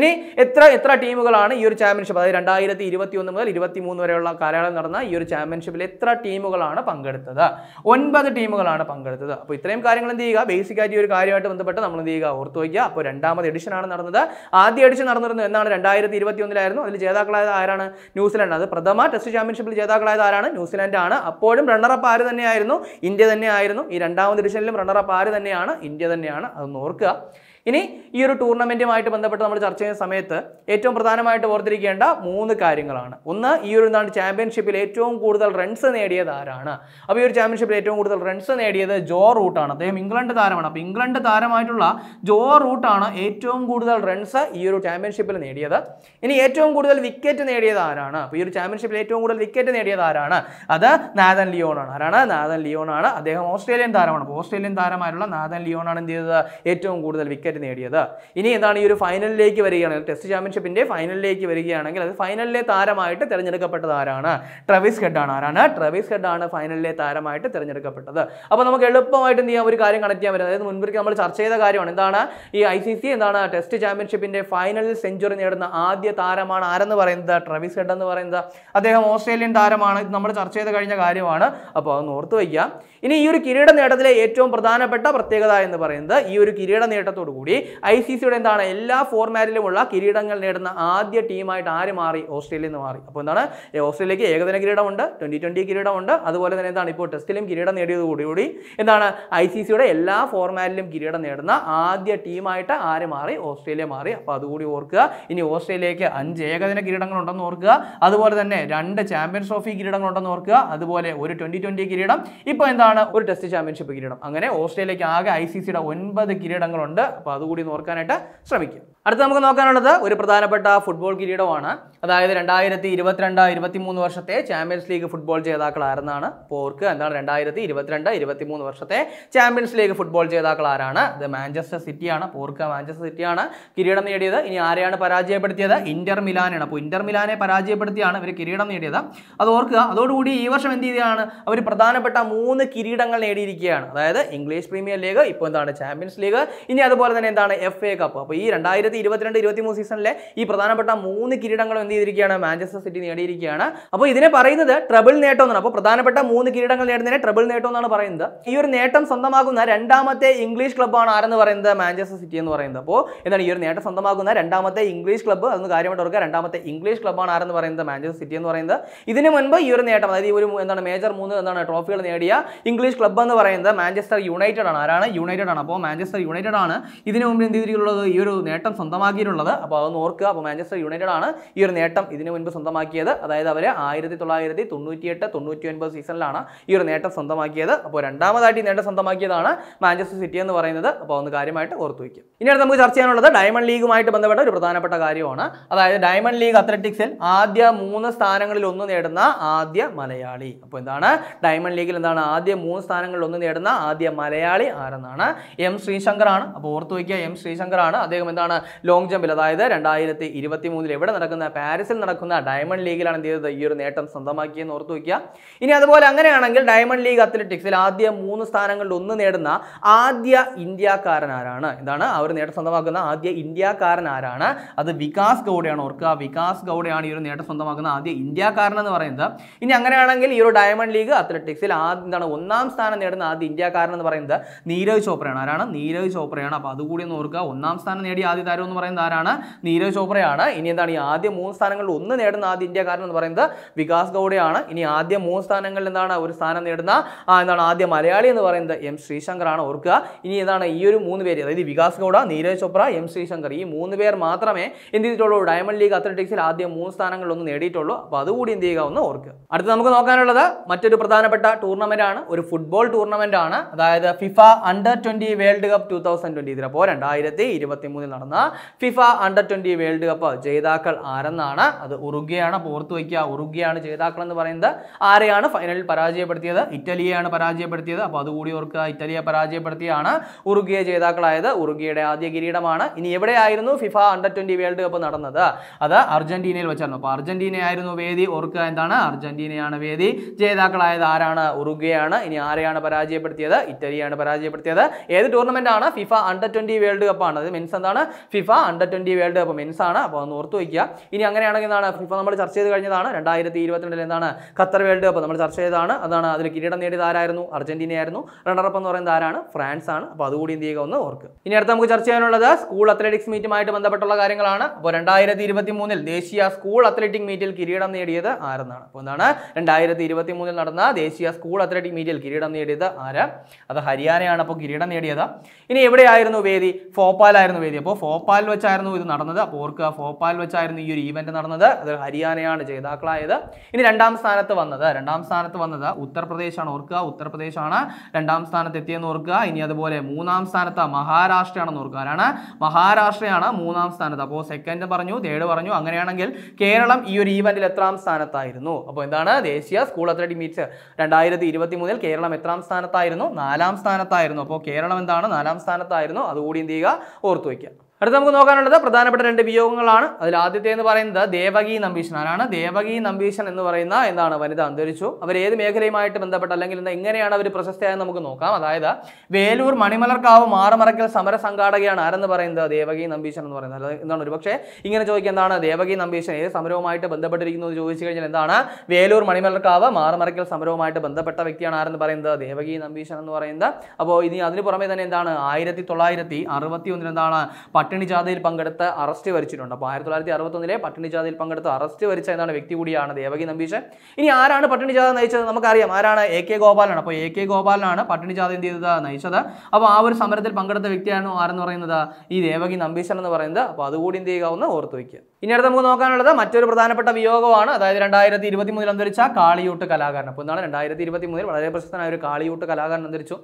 ഇനി എത്ര എത്ര ടീമുകളാണ് ഈ ഒരു ചാമ്പ്യൻഷിപ്പ് അതായത് രണ്ടായിരത്തി ഇരുപത്തി ഒന്ന് മുതൽ ഇരുപത്തി മൂന്ന് വരെയുള്ള കാലയളവിൽ നടന്ന ഈ ഒരു ചാമ്പ്യൻഷിപ്പിൽ എത്ര ടീമുകളാണ് പങ്കെടുത്തത് ഒൻപത് ടീമുകളാണ് പങ്കെടുത്തത് അപ്പോൾ ഇത്രയും കാര്യങ്ങൾ എന്ത് ചെയ്യുക ബേസിക് ആയിട്ട് ഈ ഒരു കാര്യമായിട്ട് ബന്ധപ്പെട്ട് നമ്മൾ എന്ത് ചെയ്യുക ഓർത്ത് വയ്ക്കുക അപ്പോൾ രണ്ടാമത് എഡിഷനാണ് നടന്നത് ആദ്യ എഡിഷൻ നടന്നിരുന്നത് എന്നാണ് രണ്ടായിരത്തി ഇരുപത്തി ഒന്നിലായിരുന്നു അതിൽ ജേതാക്കളായത് ആരാണ് ന്യൂസിലാൻഡ് അത് പ്രഥമ ടെസ്റ്റ് ചാമ്പ്യൻഷിപ്പിൽ ജേതാക്കളായത് ആരാണ് ന്യൂസിലാൻഡ് ആണ് അപ്പോഴും റണ്ണറപ്പ് ആര് തന്നെയായിരുന്നു ഇന്ത്യ തന്നെയായിരുന്നു ഈ രണ്ടാമത് ഡിവിഷനിലും റണ്ണറപ്പ് ആര് തന്നെയാണ് ഇന്ത്യ തന്നെയാണ് അത് ഓർക്കുക ഇനി ഈ ഒരു ടൂർണമെൻറ്റുമായിട്ട് ബന്ധപ്പെട്ട് നമ്മൾ ചർച്ച ചെയ്യുന്ന സമയത്ത് ഏറ്റവും പ്രധാനമായിട്ട് ഓർത്തിരിക്കേണ്ട മൂന്ന് കാര്യങ്ങളാണ് ഒന്ന് ഈ ഒരു എന്താണ് ചാമ്പ്യൻഷിപ്പിൽ ഏറ്റവും കൂടുതൽ റൺസ് നേടിയത് ആരാണ് അപ്പോൾ ഈ ഒരു ചാമ്പ്യൻഷിപ്പിൽ ഏറ്റവും കൂടുതൽ റൺസ് നേടിയത് ജോ റൂട്ടാണ് അദ്ദേഹം ഇംഗ്ലണ്ട് താരമാണ് അപ്പോൾ ഇംഗ്ലണ്ട് താരമായിട്ടുള്ള ജോ റൂട്ടാണ് ഏറ്റവും കൂടുതൽ റൺസ് ഈ ഒരു ചാമ്പ്യൻഷിപ്പിൽ നേടിയത് ഇനി ഏറ്റവും കൂടുതൽ വിക്കറ്റ് നേടിയത് ആരാണ് അപ്പോൾ ഈ ഒരു ചാമ്പ്യൻഷിപ്പിൽ ഏറ്റവും കൂടുതൽ വിക്കറ്റ് നേടിയത് ആരാണ് അത് ലിയോൺ ആണ് ആരാണ് നാദൻ ലിയോൺ ആണ് അദ്ദേഹം ഓസ്ട്രേലിയൻ താരമാണ് അപ്പോൾ ഓസ്ട്രേലിയൻ താരമായിട്ടുള്ള ലിയോൺ ആണ് എന്ത് ചെയ്തത് ഏറ്റവും കൂടുതൽ വിക്കറ്റ് സർട്ടിഫിക്കറ്റ് നേടിയത് ഇനി എന്താണ് ഈ ഒരു ഫൈനലിലേക്ക് വരികയാണെങ്കിൽ ടെസ്റ്റ് ചാമ്പ്യൻഷിപ്പിന്റെ ഫൈനലിലേക്ക് വരികയാണെങ്കിൽ അത് ഫൈനലിലെ താരമായിട്ട് തിരഞ്ഞെടുക്കപ്പെട്ടത് ആരാണ് ട്രവിസ് ആണ് ആരാണ് ട്രവിസ് ഹെഡ് ആണ് ഫൈനലിലെ താരമായിട്ട് തിരഞ്ഞെടുക്കപ്പെട്ടത് അപ്പോൾ നമുക്ക് എളുപ്പമായിട്ട് എന്ത് ചെയ്യാം ഒരു കാര്യം കണക്ട് ചെയ്യാൻ പറ്റും അതായത് മുൻപിലേക്ക് നമ്മൾ ചർച്ച ചെയ്ത കാര്യമാണ് എന്താണ് ഈ ഐ സി സി എന്താണ് ടെസ്റ്റ് ചാമ്പ്യൻഷിപ്പിന്റെ ഫൈനലിൽ സെഞ്ചുറി നേടുന്ന ആദ്യ താരമാണ് ആരെന്ന് പറയുന്നത് ട്രവിസ് ഹെഡ് എന്ന് പറയുന്നത് അദ്ദേഹം ഓസ്ട്രേലിയൻ താരമാണ് ഇത് നമ്മൾ ചർച്ച ചെയ്ത് കഴിഞ്ഞ കാര്യമാണ് അപ്പോൾ അത് ഓർത്ത് വയ്ക്കുക ഇനി ഈ ഒരു കിരീട നേട്ടത്തിലെ ഏറ്റവും പ്രധാനപ്പെട്ട പ്രത്യേകത എന്ന് പറയുന്നത് ഈ ഒരു കിരീട നേട്ടത്തോടു കൂടി ഐ സി സിയുടെ എന്താണ് എല്ലാ ഫോർമാറ്റിലുമുള്ള കിരീടങ്ങൾ നേടുന്ന ആദ്യ ടീമായിട്ട് ആര് മാറി ഓസ്ട്രേലിയ നിന്ന് മാറി അപ്പോൾ എന്താണ് ഓസ്ട്രേലിയക്ക് ഏകദിന കിരീടമുണ്ട് ട്വൻറ്റി ട്വൻറ്റി കിരീടമുണ്ട് അതുപോലെ തന്നെ എന്താണ് ഇപ്പോൾ ടെസ്റ്റിലും കിരീടം നേടിയതോടുകൂടി എന്താണ് ഐ സി സിയുടെ എല്ലാ ഫോർമാറ്റിലും കിരീടം നേടുന്ന ആദ്യ ടീമായിട്ട് ആര് മാറി ഓസ്ട്രേലിയ മാറി അപ്പോൾ അതുകൂടി ഓർക്കുക ഇനി ഓസ്ട്രേലിയക്ക് അഞ്ച് ഏകദിന കിരീടങ്ങളുണ്ടെന്ന് ഓർക്കുക അതുപോലെ തന്നെ രണ്ട് ചാമ്പ്യൻസ് ട്രോഫി കിരീടങ്ങളുണ്ടെന്ന് ഓർക്കുക അതുപോലെ ഒരു ട്വൻറ്റി ട്വൻറ്റി കിരീടം ഇപ്പോൾ എന്താണ് ഒരു ടെസ്റ്റ് ചാമ്പ്യൻഷിപ്പ് കിരീടം അങ്ങനെ ഓസ്ട്രേലിയക്ക് ആകെ ഐ സി സിയുടെ ഒൻപത് കിരീടങ്ങളുണ്ട് അപ്പോൾ അപ്പോൾ അതുകൂടി ഒന്ന് ഓർക്കാനായിട്ട് ശ്രമിക്കുക അടുത്ത് നമുക്ക് നോക്കാനുള്ളത് ഒരു പ്രധാനപ്പെട്ട ഫുട്ബോൾ കിരീടമാണ് അതായത് രണ്ടായിരത്തി ഇരുപത്തിരണ്ട് മൂന്ന് വർഷത്തെ ചാമ്പ്യൻസ് ലീഗ് ഫുട്ബോൾ ജേതാക്കൾ ആരെന്നാണ് പോർക്ക് എന്താണ് രണ്ടായിരത്തി ഇരുപത്തിരണ്ട് മൂന്ന് വർഷത്തെ ചാമ്പ്യൻസ് ലീഗ് ഫുട്ബോൾ ജേതാക്കൾ ആരാണ് ഇത് മാഞ്ചസ്റ്റർ സിറ്റിയാണ് പോർക്ക് മാഞ്ചസ്റ്റർ സിറ്റിയാണ് കിരീടം നേടിയത് ഇനി ആരെയാണ് പരാജയപ്പെടുത്തിയത് ഇന്റർ മിലാനാണ് അപ്പോൾ ഇന്റർ മിലാനെ പരാജയപ്പെടുത്തിയാണ് ഇവർ കിരീടം നേടിയത് അത് ഓർക്കുക അതോടുകൂടി ഈ വർഷം എന്ത് ചെയ്യുകയാണ് അവർ പ്രധാനപ്പെട്ട മൂന്ന് കിരീടങ്ങൾ നേടിയിരിക്കുകയാണ് അതായത് ഇംഗ്ലീഷ് പ്രീമിയർ ലീഗ് ഇപ്പോൾ എന്താണ് ചാമ്പ്യൻസ് ലീഗ് ഇനി അതുപോലെ തന്നെ എന്താണ് എഫ് എ കപ്പ് അപ്പോൾ ഈ രണ്ടായിരത്തി രണ്ടായിരത്തി ഇരുപത്തിരണ്ട് മൂന്ന് സീസണിലെ ഈ പ്രധാനപ്പെട്ട മൂന്ന് കിരീടങ്ങളും എന്ത് ചെയ്തിരിക്കുകയാണ് മാഞ്ചസ്റ്റർ സിറ്റി നേടിയിരിക്കുകയാണ് അപ്പോൾ ഇതിനെ പറയുന്നത് ട്രബിൾ നേട്ടം എന്നാണ് അപ്പോൾ പ്രധാനപ്പെട്ട മൂന്ന് കിരീടങ്ങൾ നേടുന്നതിനെ ട്രബിൾ നേട്ടം എന്നാണ് പറയുന്നത് ഈ ഒരു നേട്ടം സ്വന്തമാക്കുന്ന രണ്ടാമത്തെ ഇംഗ്ലീഷ് ക്ലബ്ബാണ് ആരെന്ന് പറയുന്നത് മാഞ്ചസ്റ്റർ സിറ്റി എന്ന് പറയുന്നത് അപ്പോൾ എന്താണ് ഈ ഒരു നേട്ടം സ്വന്തമാക്കുന്ന രണ്ടാമത്തെ ഇംഗ്ലീഷ് ക്ലബ്ബ് അതൊന്ന് കാര്യമായിട്ട് ഓർക്കുക രണ്ടാമത്തെ ഇംഗ്ലീഷ് ക്ലബ്ബാണ് ആരെന്ന് പറയുന്നത് മാഞ്ചസ്റ്റർ സിറ്റി എന്ന് പറയുന്നത് ഇതിനു മുൻപ് ഈ ഒരു നേട്ടം അതായത് ഈ ഒരു എന്താണ് മേജർ മൂന്ന് എന്താണ് ട്രോഫികൾ നേടിയ ഇംഗ്ലീഷ് ക്ലബ്ബ് എന്ന് പറയുന്നത് മാഞ്ചസ്റ്റർ യുണൈറ്റഡ് ആണ് ആരാണ് യുണൈറ്റഡ് ആണ് അപ്പോൾ മാഞ്ചസ്റ്റർ യുണൈറ്റഡ് ആണ് ഇതിനു മുമ്പ് എന്ത് രീതിയിലുള്ളത് ഈ ഒരു നേട്ടം സ്വന്തമാക്കിയിട്ടുള്ളത് അപ്പോൾ അതൊന്ന് ഓർക്കുക അപ്പോൾ മാഞ്ചസ്റ്റർ യുണൈറ്റഡ് ആണ് ഈ ഒരു നേട്ടം ഇതിനു മുൻപ് സ്വന്തമാക്കിയത് അതായത് അവർ ആയിരത്തി തൊള്ളായിരത്തി എട്ട് തൊണ്ണൂറ്റി ഒൻപത് സീസണിലാണ് ഈ ഒരു നേട്ടം സ്വന്തമാക്കിയത് അപ്പോൾ രണ്ടാമതായിട്ട് ഈ നേട്ടം സ്വന്തമാക്കിയതാണ് മാഞ്ചസ്റ്റർ സിറ്റി എന്ന് പറയുന്നത് അപ്പോൾ ഒന്ന് കാര്യമായിട്ട് ഓർത്തു വയ്ക്കും ഇനി അടുത്ത് നമുക്ക് ചർച്ച ചെയ്യാനുള്ളത് ഡയമണ്ട് ലീഗുമായിട്ട് ബന്ധപ്പെട്ട ഒരു പ്രധാനപ്പെട്ട കാര്യമാണ് അതായത് ഡയമണ്ട് ലീഗ് അത്ലറ്റിക്സിൽ ആദ്യ മൂന്ന് സ്ഥാനങ്ങളിൽ ഒന്ന് നേടുന്ന ആദ്യ മലയാളി അപ്പോൾ എന്താണ് ഡയമണ്ട് ലീഗിൽ എന്താണ് ആദ്യ മൂന്ന് സ്ഥാനങ്ങളിൽ ഒന്ന് നേടുന്ന ആദ്യ മലയാളി ആരെന്നാണ് എം ശ്രീശങ്കറാണ് അപ്പോൾ ഓർത്തു വയ്ക്കുക എം ശ്രീശങ്കറാണ് അദ്ദേഹം എന്താണ് ലോങ് ജമ്പിൽ അതായത് രണ്ടായിരത്തി ഇരുപത്തി മൂന്നിൽ എവിടെ നടക്കുന്ന പാരീസിൽ നടക്കുന്ന ഡയമണ്ട് ലീഗിലാണ് എന്ത് ചെയ്തത് ഈ ഒരു നേട്ടം സ്വന്തമാക്കിയെന്ന് ഓർത്തു വയ്ക്കുക ഇനി അതുപോലെ അങ്ങനെയാണെങ്കിൽ ഡയമണ്ട് ലീഗ് അത്ലറ്റിക്സിൽ ആദ്യ മൂന്ന് സ്ഥാനങ്ങളിൽ ഒന്ന് നേടുന്ന ആദ്യ ഇന്ത്യക്കാരൻ ആരാണ് എന്താണ് ആ ഒരു നേട്ടം സ്വന്തമാക്കുന്ന ആദ്യ ഇന്ത്യക്കാരൻ ആരാണ് അത് വികാസ് ഗൗഡയാണ് ഓർക്കുക വികാസ് ഗൗഡയാണ് ഈ ഒരു നേട്ടം സ്വന്തമാക്കുന്ന ആദ്യ ഇന്ത്യക്കാരൻ എന്ന് പറയുന്നത് ഇനി അങ്ങനെയാണെങ്കിൽ ഈ ഒരു ഡയമണ്ട് ലീഗ് അത്ലറ്റിക്സിൽ ആദ്യം എന്താണ് ഒന്നാം സ്ഥാനം നേടുന്ന ആദ്യ ഇന്ത്യക്കാരൻ എന്ന് പറയുന്നത് നീരജ് ചോപ്രയാണ് ആരാണ് നീരജ് ചോപ്രയാണ് അപ്പോൾ അതുകൂടി ഒന്ന് ഓർക്കുക ഒന്നാം സ്ഥാനം നേടിയ ആദ്യ താരം താരം എന്ന് പറയുന്നത് ആരാണ് നീരജ് ചോപ്രയാണ് ഇനി എന്താണ് ഈ ആദ്യ മൂന്ന് സ്ഥാനങ്ങളിൽ ഒന്ന് നേടുന്ന ആദ്യ ഇന്ത്യക്കാരൻ എന്ന് പറയുന്നത് വികാസ് ഗൗഡയാണ് ഇനി ആദ്യ മൂന്ന് സ്ഥാനങ്ങളിൽ എന്താണ് ഒരു സ്ഥാനം നേടുന്ന എന്താണ് ആദ്യ മലയാളി എന്ന് പറയുന്നത് എം ശ്രീശങ്കറാണ് ഓർക്കുക ഇനി എന്താണ് ഈ ഒരു മൂന്ന് പേര് അതായത് വികാസ് ഗൗഡ നീരജ് ചോപ്ര എം ശ്രീശങ്കർ ഈ മൂന്ന് പേർ മാത്രമേ എന്ത് ചെയ്തിട്ടുള്ളൂ ഡയമണ്ട് ലീഗ് അത്ലറ്റിക്സിൽ ആദ്യ മൂന്ന് സ്ഥാനങ്ങളിൽ ഒന്ന് നേടിയിട്ടുള്ളൂ അപ്പോൾ അതുകൂടി എന്ത് ചെയ്യുക ഒന്ന് ഓർക്കുക അടുത്ത് നമുക്ക് നോക്കാനുള്ളത് മറ്റൊരു പ്രധാനപ്പെട്ട ടൂർണമെൻ്റ് ആണ് ഒരു ഫുട്ബോൾ ടൂർണമെൻ്റ് ആണ് അതായത് FIFA under twenty world cup two thousand twenty ഇതിൽ അപ്പോൾ രണ്ടായിരത്തി ഇരുപത്തി മൂന്നിൽ നടന്ന FIFA under twenty world cup ജേതാക്കൾ ആരെന്നാണ് അത് ഉറുഗ്വയാണ് പോർത്തു വയ്ക്കുക ഉറുഗ്വയാണ് ജേതാക്കൾ എന്ന് പറയുന്നത് ആരെയാണ് ഫൈനലിൽ പരാജയപ്പെടുത്തിയത് ഇറ്റലിയെയാണ് പരാജയപ്പെടുത്തിയത് അപ്പോൾ അതുകൂടി ഓർക്കുക ഇറ്റലിയെ പരാജയപ്പെടുത്തിയാണ് ഉറുഗ്വയെ ജേതാക്കളായത് ഉറുഗ്വയുടെ ആദ്യ കിരീടമാണ് ഇനി എവിടെയായിരുന്നു FIFA under twenty world cup നടന്നത് അത് അർജന്റീനയിൽ വെച്ചായിരുന്നു അപ്പോൾ അർജന്റീനയായിരുന്നു വേദി ഓർക്കുക എന്താണ് അർജന്റീനയാണ് വേദി ജേതാക്കളായത് ആരാണ് ഉറുഗ്വയാണ് ഇനി ആരെയാണ് പരാജയപ്പെടുത്തിയത് ഇറ്റലിയാണ് പരാജയപ്പെടുത്തിയത് ഏത് ടൂർണമെൻ്റ് ആണ് ഫിഫ അണ്ടർ ട്വൻറ്റി വേൾഡ് കപ്പാണ് അത് മീൻസ് എന്താണ് FIFA FIFA under twenty world cup men's ആണ് അപ്പോൾ ഒന്ന് ഓർത്ത് വയ്ക്കുക ഇനി അങ്ങനെയാണെങ്കിൽ എന്താണ് ഫിഫ നമ്മൾ ചർച്ച ചെയ്ത് കഴിഞ്ഞതാണ് രണ്ടായിരത്തി ഇരുപത്തിരണ്ടിൽ എന്താണ് ഖത്തർ വേൾഡ് കപ്പ് നമ്മൾ ചർച്ച ചെയ്തതാണ് അതാണ് അതിൽ കിരീടം നേടിയത് ആരായിരുന്നു അർജന്റീനയായിരുന്നു റണ്ണറപ്പ് എന്ന് പറയുന്നത് ആരാണ് ഫ്രാൻസ് ആണ് അപ്പോൾ അതുകൂടി എന്ത് ചെയ്യുക ഒന്ന് ഓർക്കുക ഇനി അടുത്ത് നമുക്ക് ചർച്ച ചെയ്യാനുള്ളത് സ്കൂൾ അത്ലറ്റിക്സ് മീറ്റുമായിട്ട് ബന്ധപ്പെട്ടുള്ള കാര്യങ്ങളാണ് അപ്പോൾ രണ്ടായിരത്തി ഇരുപത്തി മൂന്നിൽ ദേശീയ സ്കൂൾ അത്ലറ്റിക് മീറ്റിൽ കിരീടം നേടിയത് ആരെന്നാണ് അപ്പോൾ എന്താണ് രണ്ടായിരത്തി ഇരുപത്തി മൂന്നിൽ നടന്ന ദേശീയ സ്കൂൾ അത്ലറ്റിക് മീറ്റിൽ കിരീടം നേടിയത് ആരാ അത് ഹരിയാനയാണ് അപ്പോൾ കിരീടം നേടിയത് ഇനി എവിടെയായിരുന്നു വേദി ഫോപ്പാലായിരുന്നു വേദി അപ്പോൾ ഫോപ്പ ഭോപ്പാലിൽ വെച്ചായിരുന്നു ഇത് നടന്നത് അപ്പോൾ ഓർക്കുക ഭോപ്പാലിൽ വെച്ചായിരുന്നു ഈ ഒരു ഈവൻറ്റ് നടന്നത് അത് ഹരിയാനയാണ് ജേതാക്കളായത് ഇനി രണ്ടാം സ്ഥാനത്ത് വന്നത് രണ്ടാം സ്ഥാനത്ത് വന്നത് ഉത്തർപ്രദേശാണ് ഓർക്കുക ഉത്തർപ്രദേശാണ് രണ്ടാം സ്ഥാനത്ത് എത്തിയെന്ന് ഓർക്കുക ഇനി അതുപോലെ മൂന്നാം സ്ഥാനത്ത് മഹാരാഷ്ട്രയാണെന്ന് ഓർക്കുക ആരാണ് മഹാരാഷ്ട്രയാണ് മൂന്നാം സ്ഥാനത്ത് അപ്പോൾ സെക്കൻഡ് പറഞ്ഞു തേർഡ് പറഞ്ഞു അങ്ങനെയാണെങ്കിൽ കേരളം ഈ ഒരു ഈവൻറ്റിൽ എത്രാം സ്ഥാനത്തായിരുന്നു അപ്പോൾ എന്താണ് ദേശീയ സ്കൂൾ അത്ലറ്റിക് മീറ്റ്സ് രണ്ടായിരത്തി ഇരുപത്തി മൂന്നിൽ കേരളം എത്രാം സ്ഥാനത്തായിരുന്നു നാലാം സ്ഥാനത്തായിരുന്നു അപ്പോൾ കേരളം എന്താണ് നാലാം സ്ഥാനത്തായിരുന്നു അതുകൂടി എന്ത് ചെയ്യുക ഓർത്തു വയ്ക്കുക അടുത്ത് നമുക്ക് നോക്കാനുള്ളത് പ്രധാനപ്പെട്ട രണ്ട് വിയോഗങ്ങളാണ് അതിൽ ആദ്യത്തെ എന്ന് പറയുന്നത് ദേവകി നമ്പീശനാണ് ദേവകി നമ്പീശൻ എന്ന് പറയുന്ന എന്താണ് വനിത അന്തരിച്ചു അവർ ഏത് മേഖലയുമായിട്ട് ബന്ധപ്പെട്ട അല്ലെങ്കിൽ എങ്ങനെയാണ് അവർ പ്രശസ്തയായെന്ന് നമുക്ക് നോക്കാം അതായത് വേലൂർ മണിമലർക്കാവ് മാറമറക്കൽ സമര സംഘാടകയാണ് ആരെന്ന് പറയുന്നത് ദേവകി നമ്പീശൻ എന്ന് പറയുന്നത് എന്താണ് പക്ഷേ ഇങ്ങനെ ചോദിക്കുക എന്താണ് ദേവകി നമ്പീശൻ ഏത് സമരവുമായിട്ട് ബന്ധപ്പെട്ടിരിക്കുന്നു എന്ന് ചോദിച്ചു കഴിഞ്ഞാൽ എന്താണ് വേലൂർ മണിമലർക്കാവ് മാറമറക്കൽ സമരവുമായിട്ട് ബന്ധപ്പെട്ട വ്യക്തിയാണ് ആരെന്ന് പറയുന്നത് ദേവകി നമ്പീശൻ എന്ന് പറയുന്നത് അപ്പോൾ ഇനി അതിന് പുറമെ തന്നെ എന്താണ് ആയിരത്തി തൊള്ളായിരത്തി അറുപത്തി ഒന്നിൽ എന്താണ് പട്ടിണി ജാഥയിൽ പങ്കെടുത്ത് അറസ്റ്റ് വരിച്ചിട്ടുണ്ട് അപ്പോൾ ആയിരത്തി തൊള്ളായിരത്തി അറുപത്തൊന്നിലെ പട്ടിണി ജാഥയിൽ പങ്കെടുത്ത് അറസ്റ്റ് വരിച്ച എന്നാണ് വ്യക്തി കൂടിയാണ് ദേവകി നമ്പീശൻ ഇനി ആരാണ് പട്ടിണി ജാഥ നയിച്ചത് നമുക്കറിയാം ആരാണ് എ കെ ഗോപാലാണ് അപ്പോൾ എ കെ ഗോപാലനാണ് പട്ടിണി ജാഥ എന്ത് ചെയ്തത് നയിച്ചത് അപ്പോൾ ആ ഒരു സമരത്തിൽ പങ്കെടുത്ത വ്യക്തിയാണ് ആരെന്ന് പറയുന്നത് ഈ ദേവകി നമ്പീശ്വരൻ എന്ന് പറയുന്നത് അപ്പോൾ അതുകൂടി എന്ത് ചെയ്യുക ഒന്ന് ഓർത്ത് വയ്ക്കുക ഇനി അടുത്ത് നമുക്ക് നോക്കാനുള്ളത് മറ്റൊരു പ്രധാനപ്പെട്ട വിയോഗമാണ് അതായത് രണ്ടായിരത്തി ഇരുപത്തി മൂന്നിൽ അന്തരിച്ച കാളിയൂട്ട് കലാകാരൻ അപ്പോൾ എന്താണ് രണ്ടായിരത്തി ഇരുപത്തി മൂന്നിൽ വളരെ പ്രശസ്തനായ ഒരു കാളിയൂട്ട് കലാകാരൻ അന്തരിച്ചു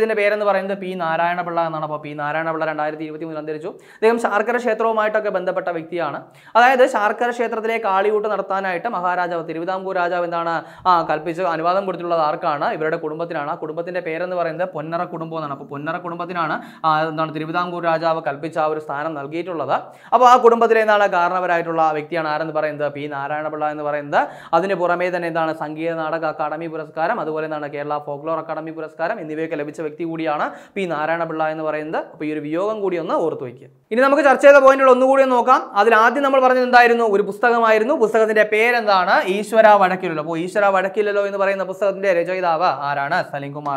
ഇതിൻ്റെ പേരെന്ന് പറയുന്നത് പി നാരായണപിള്ള എന്നാണ് അപ്പോൾ പി നാരായണപിള്ള രണ്ടായിരത്തി ഇരുപത്തി മൂന്നിൽ അന്തരിച്ചു അദ്ദേഹം ശാർക്കര ക്ഷേത്രവുമായിട്ടൊക്കെ ബന്ധപ്പെട്ട വ്യക്തിയാണ് അതായത് ശാർക്കര ക്ഷേത്രത്തിലെ കാളിയൂട്ട് നടത്താനായിട്ട് മഹാരാജാവ് തിരുവിതാംകൂർ രാജാവ് എന്താണ് കൽപ്പിച്ച് അനുവാദം കൊടുത്തിട്ടുള്ളത് ആർക്കാണ് ഇവരുടെ കുടുംബത്തിനാണ് ആ കുടുംബത്തിൻ്റെ പേരെന്ന് പറയുന്നത് പൊന്നറ കുടുംബം എന്നാണ് അപ്പോൾ പൊന്നറ കുടുംബത്തിനാണ് എന്താണ് തിരുവിതാംകൂർ രാജാവ് കൽപ്പിച്ച ആ ഒരു സ്ഥാനം നൽകിയിട്ടുള്ളത് അപ്പോൾ ആ കുടുംബത്തിലെ എന്താണ് കാരണവർ അറിയപ്പെടുന്നവരായിട്ടുള്ള വ്യക്തിയാണ് ആരെന്ന് പറയുന്നത് പി നാരായണപിള്ള എന്ന് പറയുന്നത് അതിന് പുറമേ തന്നെ എന്താണ് സംഗീത നാടക അക്കാദമി പുരസ്കാരം അതുപോലെ എന്താണ് കേരള ഫോക്ലോർ അക്കാദമി പുരസ്കാരം എന്നിവയൊക്കെ ലഭിച്ച വ്യക്തി കൂടിയാണ് പി നാരായണപിള്ള എന്ന് പറയുന്നത് അപ്പോൾ ഈ ഒരു വിയോഗം കൂടി ഒന്ന് ഓർത്തു വയ്ക്കുക ഇനി നമുക്ക് ചർച്ച ചെയ്ത പോയിന്റുകൾ ഒന്നുകൂടി നോക്കാം അതിൽ ആദ്യം നമ്മൾ പറഞ്ഞത് എന്തായിരുന്നു ഒരു പുസ്തകമായിരുന്നു പുസ്തകത്തിന്റെ പേരെന്താണ് ഈശ്വര വടക്കിലല്ലോ അപ്പോൾ ഈശ്വര വടക്കില്ലല്ലോ എന്ന് പറയുന്ന പുസ്തകത്തിന്റെ രചയിതാവ് ആരാണ്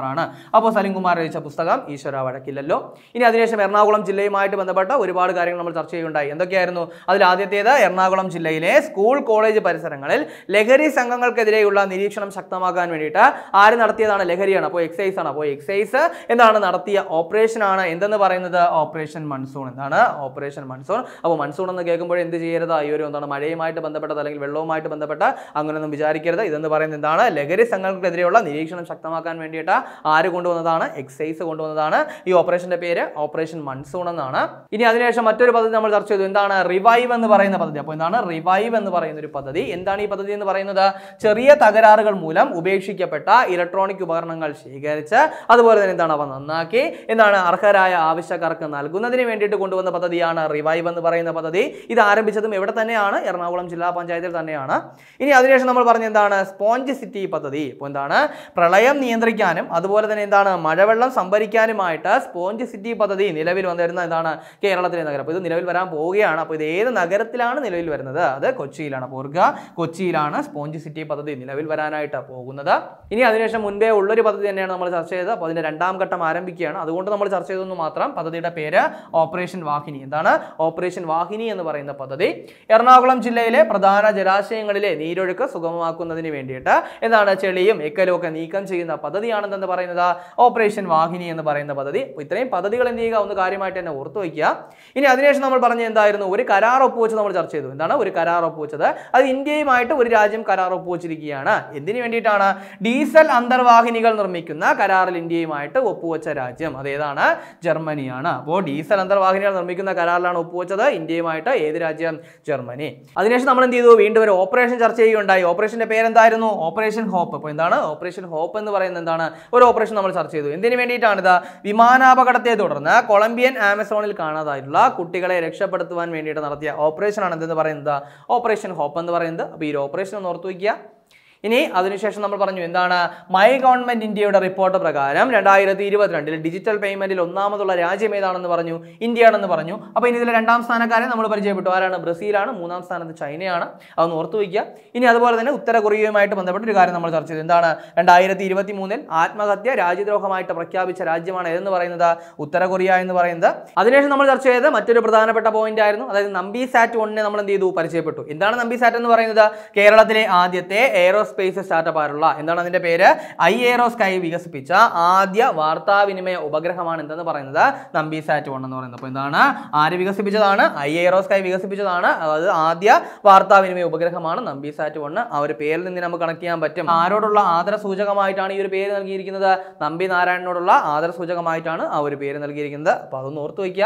ആണ് അപ്പോൾ കുമാർ രചിച്ച പുസ്തകം ഈശ്വര വടക്കില്ലല്ലോ ഇനി അതിനുശേഷം എറണാകുളം ജില്ലയുമായിട്ട് ബന്ധപ്പെട്ട ഒരുപാട് കാര്യങ്ങൾ നമ്മൾ ചർച്ച ചെയ്യുകയുണ്ടായി എന്തൊക്കെയായിരുന്നു അതിൽ ആദ്യത്തെ നടത്തിയത് എറണാകുളം ജില്ലയിലെ സ്കൂൾ കോളേജ് പരിസരങ്ങളിൽ ലഹരി സംഘങ്ങൾക്കെതിരെയുള്ള നിരീക്ഷണം ശക്തമാക്കാൻ വേണ്ടിയിട്ട് ആര് നടത്തിയതാണ് ലഹരിയാണ് അപ്പോൾ എക്സൈസ് ആണ് അപ്പോൾ എക്സൈസ് എന്താണ് നടത്തിയ ഓപ്പറേഷൻ ആണ് എന്തെന്ന് പറയുന്നത് ഓപ്പറേഷൻ മൺസൂൺ എന്താണ് ഓപ്പറേഷൻ മൺസൂൺ അപ്പോൾ മൺസൂൺ എന്ന് കേൾക്കുമ്പോൾ എന്ത് ചെയ്യരുത് ഈ ഒരു എന്താണ് മഴയുമായിട്ട് ബന്ധപ്പെട്ടത് അല്ലെങ്കിൽ വെള്ളവുമായിട്ട് ബന്ധപ്പെട്ട അങ്ങനെയൊന്നും വിചാരിക്കരുത് ഇതെന്ന് പറയുന്നത് എന്താണ് ലഹരി സംഘങ്ങൾക്കെതിരെയുള്ള നിരീക്ഷണം ശക്തമാക്കാൻ വേണ്ടിയിട്ട് ആര് കൊണ്ടുവന്നതാണ് എക്സൈസ് കൊണ്ടുവന്നതാണ് ഈ ഓപ്പറേഷന്റെ പേര് ഓപ്പറേഷൻ മൺസൂൺ എന്നാണ് ഇനി അതിനുശേഷം മറ്റൊരു പദ്ധതി നമ്മൾ ചർച്ച ചെയ്തു എന്താണ് റിവൈവ് എന്ന് പറയുന്നത് പറയുന്ന പദ്ധതി അപ്പോൾ എന്താണ് റിവൈവ് എന്ന് പറയുന്ന ഒരു പദ്ധതി എന്താണ് ഈ പദ്ധതി എന്ന് പറയുന്നത് ചെറിയ തകരാറുകൾ മൂലം ഉപേക്ഷിക്കപ്പെട്ട ഇലക്ട്രോണിക് ഉപകരണങ്ങൾ ശേഖരിച്ച് അതുപോലെ തന്നെ എന്താണ് അവ നന്നാക്കി എന്താണ് അർഹരായ ആവശ്യക്കാർക്ക് നൽകുന്നതിന് വേണ്ടിയിട്ട് കൊണ്ടുവന്ന പദ്ധതിയാണ് റിവൈവ് എന്ന് പറയുന്ന പദ്ധതി ഇത് ആരംഭിച്ചതും എവിടെ തന്നെയാണ് എറണാകുളം ജില്ലാ പഞ്ചായത്തിൽ തന്നെയാണ് ഇനി അതിനുശേഷം നമ്മൾ പറഞ്ഞ എന്താണ് സ്പോഞ്ച് സിറ്റി പദ്ധതി ഇപ്പോൾ എന്താണ് പ്രളയം നിയന്ത്രിക്കാനും അതുപോലെ തന്നെ എന്താണ് മഴവെള്ളം സംഭരിക്കാനുമായിട്ട് സ്പോഞ്ച് സിറ്റി പദ്ധതി നിലവിൽ വന്നിരുന്ന എന്താണ് കേരളത്തിലെ നഗരം അപ്പോൾ ഇത് നിലവിൽ വരാൻ പോവുകയാണ് അപ്പോൾ ഇത് ഏത് നഗരത്തിൽ കേരളത്തിലാണ് നിലവിൽ വരുന്നത് അത് കൊച്ചിയിലാണ് പോർഗ കൊച്ചിയിലാണ് സ്പോഞ്ച് സിറ്റി പദ്ധതി നിലവിൽ വരാനായിട്ട് പോകുന്നത് ഇനി അതിനുശേഷം മുൻപേ ഉള്ളൊരു പദ്ധതി തന്നെയാണ് നമ്മൾ ചർച്ച ചെയ്തത് അപ്പോൾ അതിൻ്റെ രണ്ടാം ഘട്ടം ആരംഭിക്കുകയാണ് അതുകൊണ്ട് നമ്മൾ ചർച്ച ചെയ്തതെന്ന് മാത്രം പദ്ധതിയുടെ പേര് ഓപ്പറേഷൻ വാഹിനി എന്താണ് ഓപ്പറേഷൻ വാഹിനി എന്ന് പറയുന്ന പദ്ധതി എറണാകുളം ജില്ലയിലെ പ്രധാന ജലാശയങ്ങളിലെ നീരൊഴുക്ക് സുഗമമാക്കുന്നതിന് വേണ്ടിയിട്ട് എന്താണ് ചെളിയും എക്കലും ഒക്കെ നീക്കം ചെയ്യുന്ന പദ്ധതിയാണെന്ന് പറയുന്നത് ഓപ്പറേഷൻ വാഹിനി എന്ന് പറയുന്ന പദ്ധതി ഇത്രയും പദ്ധതികൾ എന്ത് ചെയ്യുക ഒന്ന് കാര്യമായിട്ട് തന്നെ ഓർത്തു വയ്ക്കുക ഇനി അതിനുശേഷം നമ്മൾ പറഞ്ഞ എന്തായിരുന്നു ഒരു കരാർ ഒപ്പുവെച്ച് നമ്മൾ ചർച്ച ചെയ്തു എന്താണ് ഒരു കരാർ ഒപ്പുവെച്ചത് അത് ഇന്ത്യയുമായിട്ട് ഒരു രാജ്യം കരാർ ഒപ്പുവെച്ചിരിക്കുകയാണ് എന്തിനു വേണ്ടിയിട്ടാണ് ഡീസൽ അന്തർവാഹിനികൾ നിർമ്മിക്കുന്ന കരാറിൽ ഇന്ത്യയുമായിട്ട് ഒപ്പുവെച്ച രാജ്യം അതേതാണ് ജർമ്മനിയാണ് അപ്പോൾ ഡീസൽ അന്തർവാഹിനികൾ നിർമ്മിക്കുന്ന കരാറിലാണ് ഒപ്പുവെച്ചത് ഇന്ത്യയുമായിട്ട് ഏത് രാജ്യം ജർമ്മനി അതിനുശേഷം നമ്മൾ എന്ത് ചെയ്തു വീണ്ടും ഒരു ഓപ്പറേഷൻ ചർച്ച ചെയ്യുകയുണ്ടായി ഓപ്പറേഷന്റെ പേരെന്തായിരുന്നു ഓപ്പറേഷൻ ഹോപ്പ് അപ്പോൾ എന്താണ് ഓപ്പറേഷൻ ഹോപ്പ് എന്ന് പറയുന്നത് എന്താണ് ഒരു ഓപ്പറേഷൻ നമ്മൾ ചർച്ച ചെയ്തു എന്തിനു വേണ്ടിയിട്ടാണിത് വിമാനാപകടത്തെ തുടർന്ന് കൊളംബിയൻ ആമസോണിൽ കാണാതായിട്ടുള്ള കുട്ടികളെ രക്ഷപ്പെടുത്തുവാൻ വേണ്ടിയിട്ട് നടത്തിയ ഓപ്പറേഷൻ ഓപ്പറേഷൻ ആണ് എന്തെന്ന് പറയുന്നത് ഓപ്പറേഷൻ ഹോപ്പ് എന്ന് പറയുന്നത് അപ്പോൾ ഈ ഒരു ഓപ്പറേഷൻ ഒന്ന് ഓർത്ത് വയ്ക്കുക ഇനി അതിനുശേഷം നമ്മൾ പറഞ്ഞു എന്താണ് മൈ ഗവൺമെന്റ് ഇന്ത്യയുടെ റിപ്പോർട്ട് പ്രകാരം രണ്ടായിരത്തി ഇരുപത്തിരണ്ടിൽ ഡിജിറ്റൽ പേയ്മെന്റിൽ ഒന്നാമതുള്ള രാജ്യം ഏതാണെന്ന് പറഞ്ഞു ഇന്ത്യയാണെന്ന് പറഞ്ഞു അപ്പോൾ ഇനി ഇതിലെ രണ്ടാം സ്ഥാനക്കാരെ നമ്മൾ പരിചയപ്പെട്ടു ആരാണ് ബ്രസീലാണ് മൂന്നാം സ്ഥാനത്ത് ചൈനയാണ് അതൊന്ന് ഓർത്തു വയ്ക്കുക ഇനി അതുപോലെ തന്നെ ഉത്തര കൊറിയയുമായിട്ട് ബന്ധപ്പെട്ട ഒരു കാര്യം നമ്മൾ ചർച്ച ചെയ്തു എന്താണ് രണ്ടായിരത്തി ഇരുപത്തി മൂന്നിൽ ആത്മഹത്യ രാജ്യദ്രോഹമായിട്ട് പ്രഖ്യാപിച്ച രാജ്യമാണ് ഏതെന്ന് പറയുന്നത് ഉത്തര കൊറിയ എന്ന് പറയുന്നത് അതിനുശേഷം നമ്മൾ ചർച്ച ചെയ്ത മറ്റൊരു പ്രധാനപ്പെട്ട പോയിന്റ് ആയിരുന്നു അതായത് നമ്പി സാറ്റ് ഒന്നിനെ നമ്മൾ എന്ത് ചെയ്തു പരിചയപ്പെട്ടു എന്താണ് നമ്പി സാറ്റ് എന്ന് പറയുന്നത് കേരളത്തിലെ ആദ്യത്തെ എയറോ സ്പേസ് സ്റ്റാർട്ടപ്പ് ആയിട്ടുള്ള എന്താണ് അതിൻ്റെ പേര് ഐ എയറോ സ്കൈ വികസിപ്പിച്ച ആദ്യ വാർത്താവിനിമയ ഉപഗ്രഹമാണ് എന്തെന്ന് പറയുന്നത് നമ്പി സാറ്റ് വൺ എന്ന് പറയുന്നത് അപ്പോൾ എന്താണ് ആര് വികസിപ്പിച്ചതാണ് ഐ എയറോ സ്കൈ വികസിപ്പിച്ചതാണ് അതായത് ആദ്യ വാർത്താവിനിമയ ഉപഗ്രഹമാണ് നമ്പി സാറ്റ് വൺ ആ ഒരു പേരിൽ നിന്ന് നമുക്ക് കണക്ട് ചെയ്യാൻ പറ്റും ആരോടുള്ള ആദര സൂചകമായിട്ടാണ് ഈ ഒരു പേര് നൽകിയിരിക്കുന്നത് നമ്പി നാരായണനോടുള്ള ആദര സൂചകമായിട്ടാണ് ആ ഒരു പേര് നൽകിയിരിക്കുന്നത് അപ്പോൾ അതൊന്ന് ഓർത്ത് വയ്ക്കുക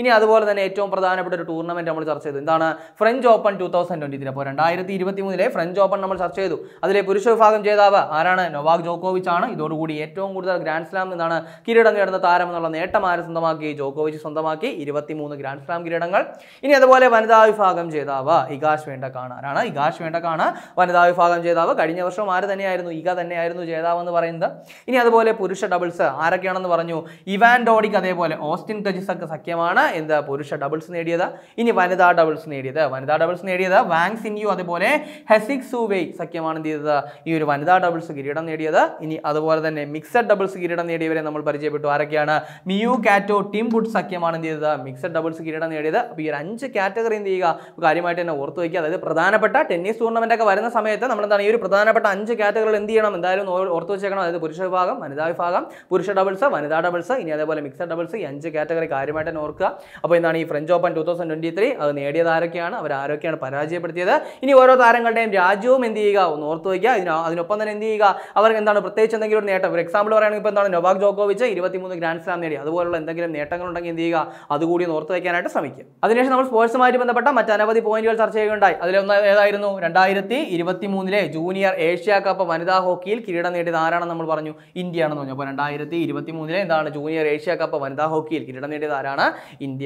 ഇനി അതുപോലെ തന്നെ ഏറ്റവും പ്രധാനപ്പെട്ട ഒരു ടൂർണമെന്റ് നമ്മൾ ചർച്ച ചെയ്തു എന്താണ് French Open two thousand twenty three അപ്പോൾ രണ്ടായിരത്തി ഇരുപത്തി മൂന്നിലെ ഫ്രഞ്ച് ഓപ്പൺ നമ്മൾ ചർച്ച ചെയ്തു അതിലെ പുരുഷ വിഭാഗം ജേതാവ് ആരാണ് നൊവാക് ജോക്കോവിച്ച് ആണ് ഇതോടുകൂടി ഏറ്റവും കൂടുതൽ ഗ്രാൻഡ് സ്ലാം നിന്നാണ് കിരീടം നേടുന്ന താരം എന്നുള്ള നേട്ടം ആര് സ്വന്തമാക്കി ജോക്കോവിച്ച് സ്വന്തമാക്കി ഇരുപത്തിമൂന്ന് ഗ്രാൻഡ് സ്ലാം കിരീടങ്ങൾ ഇനി അതുപോലെ വനിതാ വിഭാഗം ജേതാവ് ഇഗാഷ് വേണ്ടക്കാണ് ആരാണ് ഇഗാഷ് വേണ്ടക്കാണ് വനിതാ വിഭാഗം ജേതാവ് കഴിഞ്ഞ വർഷം ആര് തന്നെയായിരുന്നു ഇക തന്നെയായിരുന്നു ജേതാവ് എന്ന് പറയുന്നത് ഇനി അതുപോലെ പുരുഷ ഡബിൾസ് ആരൊക്കെയാണെന്ന് പറഞ്ഞു ഇവാൻ ഡോഡിക്ക് അതേപോലെ ഓസ്റ്റിൻ തജിസക്ക് സഖ്യമാണ് എന്ത് പുരുഷ ഡബിൾസ് നേടിയത് ഇനി വനിതാ ഡബിൾസ് നേടിയത് വനിതാ ഡബിൾസ് നേടിയത് വാങ് യു അതുപോലെ ഹെസിക് സൂവെയ് സഖ്യമാണ് എന്ത് ചെയ്തത് ഈ ഒരു വനിതാ ഡബിൾസ് കിരീടം നേടിയത് ഇനി അതുപോലെ തന്നെ മിക്സഡ് ഡബിൾസ് കിരീടം നേടിയവരെ നമ്മൾ പരിചയപ്പെട്ടു ആരൊക്കെയാണ് മിയു കാറ്റോ ടീം ഗുഡ് സഖ്യമാണ് എന്ത് ചെയ്തത് മിക്സഡ് ഡബിൾസ് കിരീടം നേടിയത് അപ്പോൾ ഈ ഒരു അഞ്ച് കാറ്റഗറി എന്ത് ചെയ്യുക കാര്യമായിട്ട് തന്നെ ഓർത്ത് വയ്ക്കുക അതായത് പ്രധാനപ്പെട്ട ടെന്നീസ് ടൂർണമെൻ്റ് ഒക്കെ വരുന്ന സമയത്ത് നമ്മൾ എന്താണ് ഈ ഒരു പ്രധാനപ്പെട്ട അഞ്ച് കാറ്റഗറികൾ എന്ത് ചെയ്യണം എന്തായാലും ഓർത്ത് വെച്ചേക്കണം അതായത് പുരുഷ വിഭാഗം വനിതാ വിഭാഗം പുരുഷ ഡബിൾസ് വനിതാ ഡബിൾസ് ഇനി അതേപോലെ മിക്സഡ് ഡബിൾസ് ഈ അഞ്ച് കാറ്റഗറി കാര്യമായിട്ട് തന്നെ ഓർക്കുക അപ്പോൾ എന്താണ് ഈ French Open two thousand twenty three അത് നേടിയത് ആരൊക്കെയാണ് അവർ ആരൊക്കെയാണ് പരാജയപ്പെടുത്തിയത് ഇനി ഓരോ താരങ്ങളുടെയും രാജ്യവും എന്ത് ചെയ്യുക ഒന്ന് ഓർത്ത് പുറത്തു വയ്ക്കുക അതിന് അതിനൊപ്പം തന്നെ എന്ത് ചെയ്യുക അവർക്ക് എന്താണ് പ്രത്യേകിച്ച് എന്തെങ്കിലും ഒരു നേട്ടം ഒരു എക്സാമ്പിൾ പറയുകയാണെങ്കിൽ ഇപ്പോൾ എന്താണ് നൊവാക് ജോക്കോവിച്ച് ഇരുപത്തിമൂന്ന് ഗ്രാൻഡ് സ്ലാം നേടി അതുപോലുള്ള എന്തെങ്കിലും നേട്ടങ്ങൾ ഉണ്ടെങ്കിൽ എന്ത് ചെയ്യുക അതുകൂടി ഓർത്ത് വയ്ക്കാനായിട്ട് ശ്രമിക്കുക അതിനുശേഷം നമ്മൾ സ്പോർട്സുമായിട്ട് ബന്ധപ്പെട്ട മറ്റനവധി പോയിന്റുകൾ ചർച്ച ചെയ്യുകയുണ്ടായി അതിലൊന്ന് ഏതായിരുന്നു രണ്ടായിരത്തി ഇരുപത്തി മൂന്നിലെ ജൂനിയർ ഏഷ്യ കപ്പ് വനിതാ ഹോക്കിയിൽ കിരീടം നേടിയത് ആരാണെന്ന് നമ്മൾ പറഞ്ഞു ഇന്ത്യ ആണെന്ന് പറഞ്ഞു അപ്പോൾ രണ്ടായിരത്തി ഇരുപത്തി മൂന്നിലെ എന്താണ് ജൂനിയർ ഏഷ്യ കപ്പ് വനിതാ ഹോക്കിയിൽ കിരീടം നേടിയത് ആരാണ്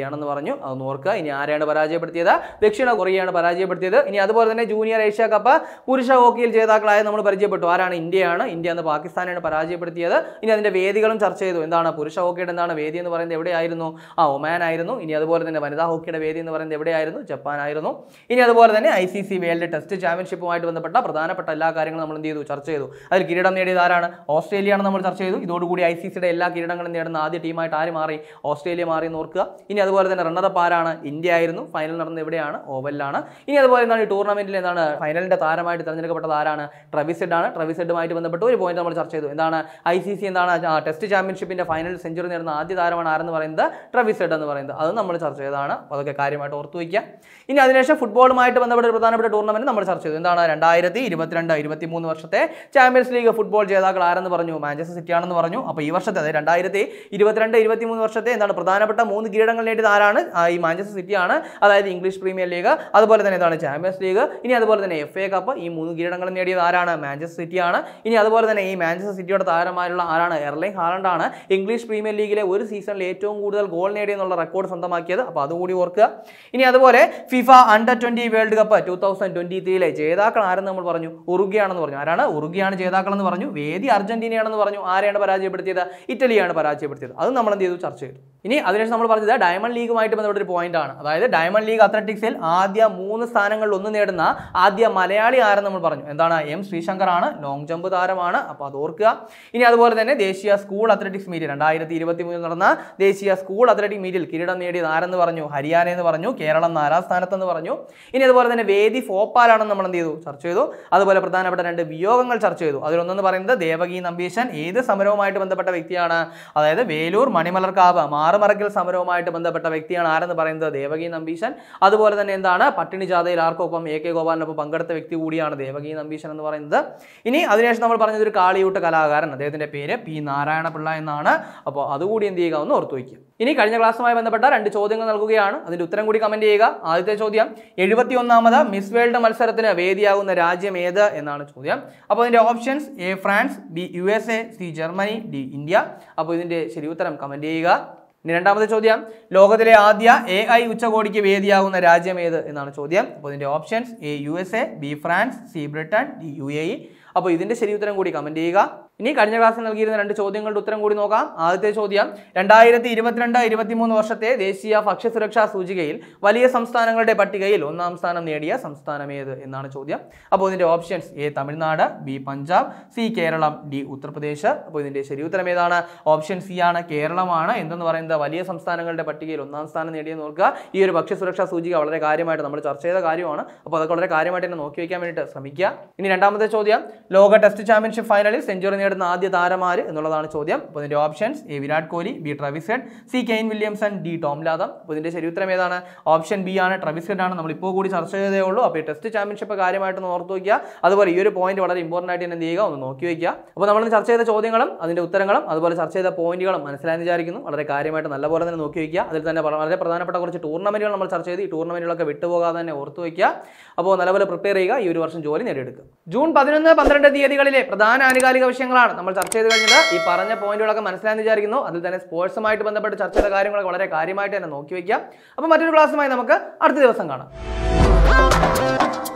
ആണെന്ന് പറഞ്ഞു അത് ഓർക്കുക ഇനി ആരെയാണ് പരാജയപ്പെടുത്തിയത് ദക്ഷിണ കൊറിയയാണ് പരാജയപ്പെടുത്തിയത് ഇനി അതുപോലെ തന്നെ ജൂനിയർ ഏഷ്യ കപ്പ് പുരുഷ ഹോക്കിയിൽ നേതാക്കളായ നമ്മൾ പരിചയപ്പെട്ടു ആരാണ് ഇന്ത്യയാണ് ഇന്ത്യ എന്ന് പാകിസ്ഥാനാണ് പരാജയപ്പെടുത്തിയത് ഇനി അതിൻ്റെ വേദികളും ചർച്ച ചെയ്തു എന്താണ് പുരുഷ ഹോക്കിയുടെ എന്താണ് വേദി എന്ന് പറയുന്നത് എവിടെയായിരുന്നു ആ ഒമാൻ ആയിരുന്നു ഇനി അതുപോലെ തന്നെ വനിതാ ഹോക്കിയുടെ വേദി എന്ന് പറയുന്നത് എവിടെയായിരുന്നു ജപ്പാനായിരുന്നു ഇനി അതുപോലെ തന്നെ I C C world test ചാമ്പ്യൻഷിപ്പുമായിട്ട് ബന്ധപ്പെട്ട പ്രധാനപ്പെട്ട എല്ലാ കാര്യങ്ങളും നമ്മൾ എന്ത് ചെയ്തു ചർച്ച ചെയ്തു അതിൽ കിരീടം നേടിയത് ആരാണ് ഓസ്ട്രേലിയയാണ് നമ്മൾ ചർച്ച ചെയ്തു ഇതോടുകൂടി ഐ സി സിയുടെ എല്ലാ കിരീടങ്ങളും നേടുന്ന ആദ്യ ടീമായിട്ട് ആര് മാറി ഓസ്ട്രേലിയ മാറി എന്ന് ഓർക്കുക ഇനി അതുപോലെ തന്നെ റണ്ണറപ്പ് ആരാണ് ഇന്ത്യ ആയിരുന്നു ഫൈനൽ നടന്നത് എവിടെയാണ് ഓവലിലാണ് ഇനി അതുപോലെ എന്താണ് ഈ ടൂർണമെന്റിൽ എന്താണ് ഫൈനലിന്റെ താരമായിട്ട് തെരഞ്ഞെടുക്കപ്പെട്ടത് ആരാണ് ട്രവിസെഡ് ആണ് ട്രവിസെഡുമായിട്ട് ബന്ധപ്പെട്ട് ഒരു പോയിന്റ് നമ്മൾ ചർച്ച ചെയ്തു എന്താണ് ഐ സി സി എന്താണ് ടെസ്റ്റ് ചാമ്പ്യൻഷിപ്പിന്റെ ഫൈനൽ സെഞ്ചുറി നേടുന്ന ആദ്യ താരമാണ് ആരെന്ന് പറയുന്നത് ട്രവിസെഡ് എന്ന് പറയുന്നത് അത് നമ്മൾ ചർച്ച ചെയ്തതാണ് അതൊക്കെ കാര്യമായിട്ട് ഓർത്തു വയ്ക്കുക ഇനി അതിനുശേഷം ഫുട്ബോളുമായിട്ട് ബന്ധപ്പെട്ട ഒരു പ്രധാനപ്പെട്ട ടൂർണമെന്റ് നമ്മൾ ചർച്ച ചെയ്തു എന്താണ് രണ്ടായിരത്തി ഇരുപത്തിരണ്ട് മൂന്ന് വർഷത്തെ ചാമ്പ്യൻസ് ലീഗ് ഫുട്ബോൾ ജേതാക്കൾ ആരെന്ന് പറഞ്ഞു മാഞ്ചസ്റ്റർ സിറ്റി ആണെന്ന് പറഞ്ഞു അപ്പോൾ ഈ വർഷത്തെ അതായത് രണ്ടായിരത്തി ഇരുപത്തിരണ്ട് മൂന്ന് വർഷത്തെ എന്താണ് പ്രധാനപ്പെട്ട മൂന്ന് കിരീടങ്ങൾ നേടിയത് ആരാണ് ഈ മാഞ്ചസ്റ്റർ സിറ്റിയാണ് അതായത് ഇംഗ്ലീഷ് പ്രീമിയർ ലീഗ് അതുപോലെ തന്നെ എന്താണ് ചാമ്പ്യൻസ് ലീഗ് ഇനി അതുപോലെ തന്നെ എഫ് എ കപ്പ് ഈ മൂന്ന് കിരീടങ്ങൾ നേടിയത് ആരാണ് മാഞ്ചസ്റ്റർ സിറ്റിയാണ് ഇനി അതുപോലെ തന്നെ ഈ മാഞ്ചസ്റ്റർ സിറ്റിയുടെ താരമായുള്ള ആരാണ് ഹാലാൻഡ് ആണ് ഇംഗ്ലീഷ് പ്രീമിയർ ലീഗിലെ ഒരു സീസണിൽ ഏറ്റവും കൂടുതൽ ഗോൾ നേടിയെന്നുള്ള റെക്കോർഡ് സ്വന്തമാക്കിയത് അപ്പോൾ അതുകൂടി ഓർക്കുക ഇനി അതുപോലെ FIFA under twenty world cup two thousand twenty ത്രീയിലെ ജേതാക്കൾ ആരെന്ന് നമ്മൾ പറഞ്ഞു ഉറുഗിയാണെന്ന് പറഞ്ഞു ആരാണ് ഉറുഗിയാണ് ജേതാക്കളെന്ന് പറഞ്ഞു വേദി അർജന്റീനയാണെന്ന് പറഞ്ഞു ആരെയാണ് പരാജയപ്പെടുത്തിയത് ഇറ്റലിയാണ് പരാജയപ്പെടുത്തിയത് അത് നമ്മൾ എന്ത് ചെയ്തു ചർച്ച ചെയ്തു ഇനി അതിനുശേഷം നമ്മൾ പറഞ്ഞത് ഡയമണ്ട് ലീഗുമായിട്ട് ബന്ധപ്പെട്ട ഒരു പോയിന്റ് ആണ് അതായത് ഡയമണ്ട് ലീഗ് അത്ലറ്റിക്സിൽ ആദ്യ മൂന്ന് സ്ഥാനങ്ങളിൽ ഒന്ന് നേടുന്ന ആദ്യ മലയാളി ആരെന്ന് നമ്മൾ പറഞ്ഞു എന്താണ് എന്താണ് എം ആണ് ലോങ് ജമ്പ് താരമാണ് അപ്പോൾ അത് ഓർക്കുക ഇനി അതുപോലെ തന്നെ ദേശീയ സ്കൂൾ അത്ലറ്റിക്സ് മീറ്റ് രണ്ടായിരത്തി ഇരുപത്തി മൂന്നിൽ നടന്ന ദേശീയ സ്കൂൾ അത്ലറ്റിക് മീറ്റിൽ കിരീടം നേടിയ താരെന്ന് പറഞ്ഞു ഹരിയാന എന്ന് പറഞ്ഞു കേരളം നാലാം സ്ഥാനത്തെന്ന് പറഞ്ഞു ഇനി അതുപോലെ തന്നെ വേദി ഫോപ്പാലാണെന്ന് നമ്മൾ എന്ത് ചെയ്തു ചർച്ച ചെയ്തു അതുപോലെ പ്രധാനപ്പെട്ട രണ്ട് വിയോഗങ്ങൾ ചർച്ച ചെയ്തു അതിലൊന്നെന്ന് പറയുന്നത് ദേവകി നമ്പീശൻ ഏത് സമരവുമായിട്ട് ബന്ധപ്പെട്ട വ്യക്തിയാണ് അതായത് വേലൂർ മണിമലർക്കാവ് മാറുമറക്കൽ സമരവുമായിട്ട് ബന്ധപ്പെട്ട വ്യക്തിയാണ് ആരെന്ന് പറയുന്നത് ദേവകി നമ്പീശൻ അതുപോലെ തന്നെ എന്താണ് പട്ടിണി ജാഥയിൽ ആർക്കൊപ്പം എ കെ ഗോപാലിനൊപ്പം പങ്കെടുത്ത വ്യക്തി കൂടിയാണ് ദേവകി നമ്പീശൻ വിഭീഷൺ എന്ന് പറയുന്നത് ഇനി അതിനുശേഷം നമ്മൾ പറഞ്ഞത് ഒരു കാളിയൂട്ട കലാകാരൻ അദ്ദേഹത്തിന്റെ പേര് പി നാരായണപിള്ള എന്നാണ് അപ്പോൾ അതുകൂടി എന്ത് ചെയ്യുക ഒന്ന് ഓർത്തു വയ്ക്കുക ഇനി കഴിഞ്ഞ ക്ലാസ്സുമായി ബന്ധപ്പെട്ട രണ്ട് ചോദ്യങ്ങൾ നൽകുകയാണ് അതിൻ്റെ ഉത്തരം കൂടി കമൻറ്റ് ചെയ്യുക ആദ്യത്തെ ചോദ്യം എഴുപത്തി ഒന്നാമത് മിസ് വേൾഡ് മത്സരത്തിന് വേദിയാകുന്ന രാജ്യം ഏത് എന്നാണ് ചോദ്യം അപ്പോൾ അതിൻ്റെ options A France B U S A C Germany D India അപ്പോൾ ഇതിൻ്റെ ശരി ഉത്തരം കമൻറ്റ് ചെയ്യുക ഇനി രണ്ടാമത്തെ ചോദ്യം ലോകത്തിലെ ആദ്യ എ ഐ ഉച്ചകോടിക്ക് വേദിയാകുന്ന രാജ്യം ഏത് എന്നാണ് ചോദ്യം അപ്പോൾ ഇതിൻ്റെ options A U S A B France C Britain D U A E അപ്പോൾ ഇതിൻ്റെ ശരി ഉത്തരം കൂടി കമൻറ്റ് ചെയ്യുക ഇനി കഴിഞ്ഞ ക്ലാസ്സിൽ നൽകിയിരുന്ന രണ്ട് ചോദ്യങ്ങളുടെ ഉത്തരം കൂടി നോക്കാം ആദ്യത്തെ ചോദ്യം രണ്ടായിരത്തി ഇരുപത്തിരണ്ട് മൂന്ന് വർഷത്തെ ദേശീയ ഭക്ഷ്യസുരക്ഷാ സൂചികയിൽ വലിയ സംസ്ഥാനങ്ങളുടെ പട്ടികയിൽ ഒന്നാം സ്ഥാനം നേടിയ സംസ്ഥാനം ഏത് എന്നാണ് ചോദ്യം അപ്പോൾ ഇതിൻ്റെ options A Tamil Nadu B Punjab C Kerala D Uttar Pradesh അപ്പോൾ ഇതിൻ്റെ ശരി ഉത്തരം ഏതാണ് ഓപ്ഷൻ സി ആണ് കേരളമാണ് എന്തെന്ന് പറയുന്നത് വലിയ സംസ്ഥാനങ്ങളുടെ പട്ടികയിൽ ഒന്നാം സ്ഥാനം നേടിയെന്ന് നോക്കുക ഈ ഒരു ഭക്ഷ്യസുരക്ഷാ സൂചിക വളരെ കാര്യമായിട്ട് നമ്മൾ ചർച്ച ചെയ്ത കാര്യമാണ് അപ്പോൾ അതൊക്കെ വളരെ കാര്യമായിട്ട് തന്നെ നോക്കി വയ്ക്കാൻ വേണ്ടിയിട്ട് ശ്രമിക്കുക ഇനി രണ്ടാമത്തെ ചോദ്യം ലോക ടെസ്റ്റ് ചാമ്പ്യൻഷിപ്പ് ഫൈനലിൽ സെഞ്ചുറി നേടുന്ന ആദ്യ താരമാര് എന്നുള്ളതാണ് ചോദ്യം അപ്പോൾ ഇതിൻ്റെ options A Virat Kohli B Head C Kane Williamson D Tom Latham അപ്പോൾ ഇതിൻ്റെ ശരിത്രം ഏതാണ് ഓപ്ഷൻ ബി ആണ് ഹെഡ് ആണ് നമ്മളിപ്പോൾ കൂടി ചർച്ച ചെയ്തേ ഉള്ളൂ അപ്പോൾ ഈ ടെസ്റ്റ് ചാമ്പ്യൻഷിപ്പ് കാര്യമായിട്ടൊന്ന് ഓർത്ത് വയ്ക്കുക അതുപോലെ ഈ ഒരു പോയിന്റ് വളരെ ഇമ്പോർട്ടൻ്റ് ആയിട്ട് എന്നെ ചെയ്യുക ഒന്ന് നോക്കി വയ്ക്കുക അപ്പോൾ നമ്മൾ ചർച്ച ചെയ്ത ചോദ്യങ്ങളും അതിൻ്റെ ഉത്തരങ്ങളും അതുപോലെ ചർച്ച ചെയ്ത പോയിന്റുകളും മനസ്സിലായി വിചാരിക്കുന്നു വളരെ കാര്യമായിട്ട് നല്ലപോലെ തന്നെ നോക്കി വയ്ക്കുക അതിൽ തന്നെ വളരെ പ്രധാനപ്പെട്ട കുറച്ച് ടൂർണമെൻറ്റുകൾ നമ്മൾ ചർച്ച ചെയ്ത് ഈ ടൂർണമെൻറ്റുകളൊക്കെ വിട്ടുപോകാതെ തന്നെ ഓർത്ത് വയ്ക്കുക അപ്പോൾ നല്ലപോലെ പ്രിപ്പയർ ചെയ്യുക ഈ ഒരു വർഷം ജോലി നേടിയെടുക്കുക ജൂൺ പതിനൊന്ന് പന്ത്രണ്ട് തീയതികളിലെ പ്രധാന ആനുകാലിക വിഷയങ്ങൾ കാര്യങ്ങളാണ് നമ്മൾ ചർച്ച ചെയ്ത് കഴിഞ്ഞത് ഈ പറഞ്ഞ പോയിന്റുകളൊക്കെ മനസ്സിലായെന്ന് വിചാരിക്കുന്നു അതിൽ തന്നെ സ്പോർട്സുമായിട്ട് ബന്ധപ്പെട്ട് ചർച്ച ചെയ്ത കാര്യങ്ങളൊക്കെ വളരെ കാര്യമായിട്ട് തന്നെ നോക്കി വയ്ക്കാം അപ്പോൾ മറ്റൊരു ക്ലാസ്സുമായി നമുക്ക് അടുത്ത ദിവസം കാണാം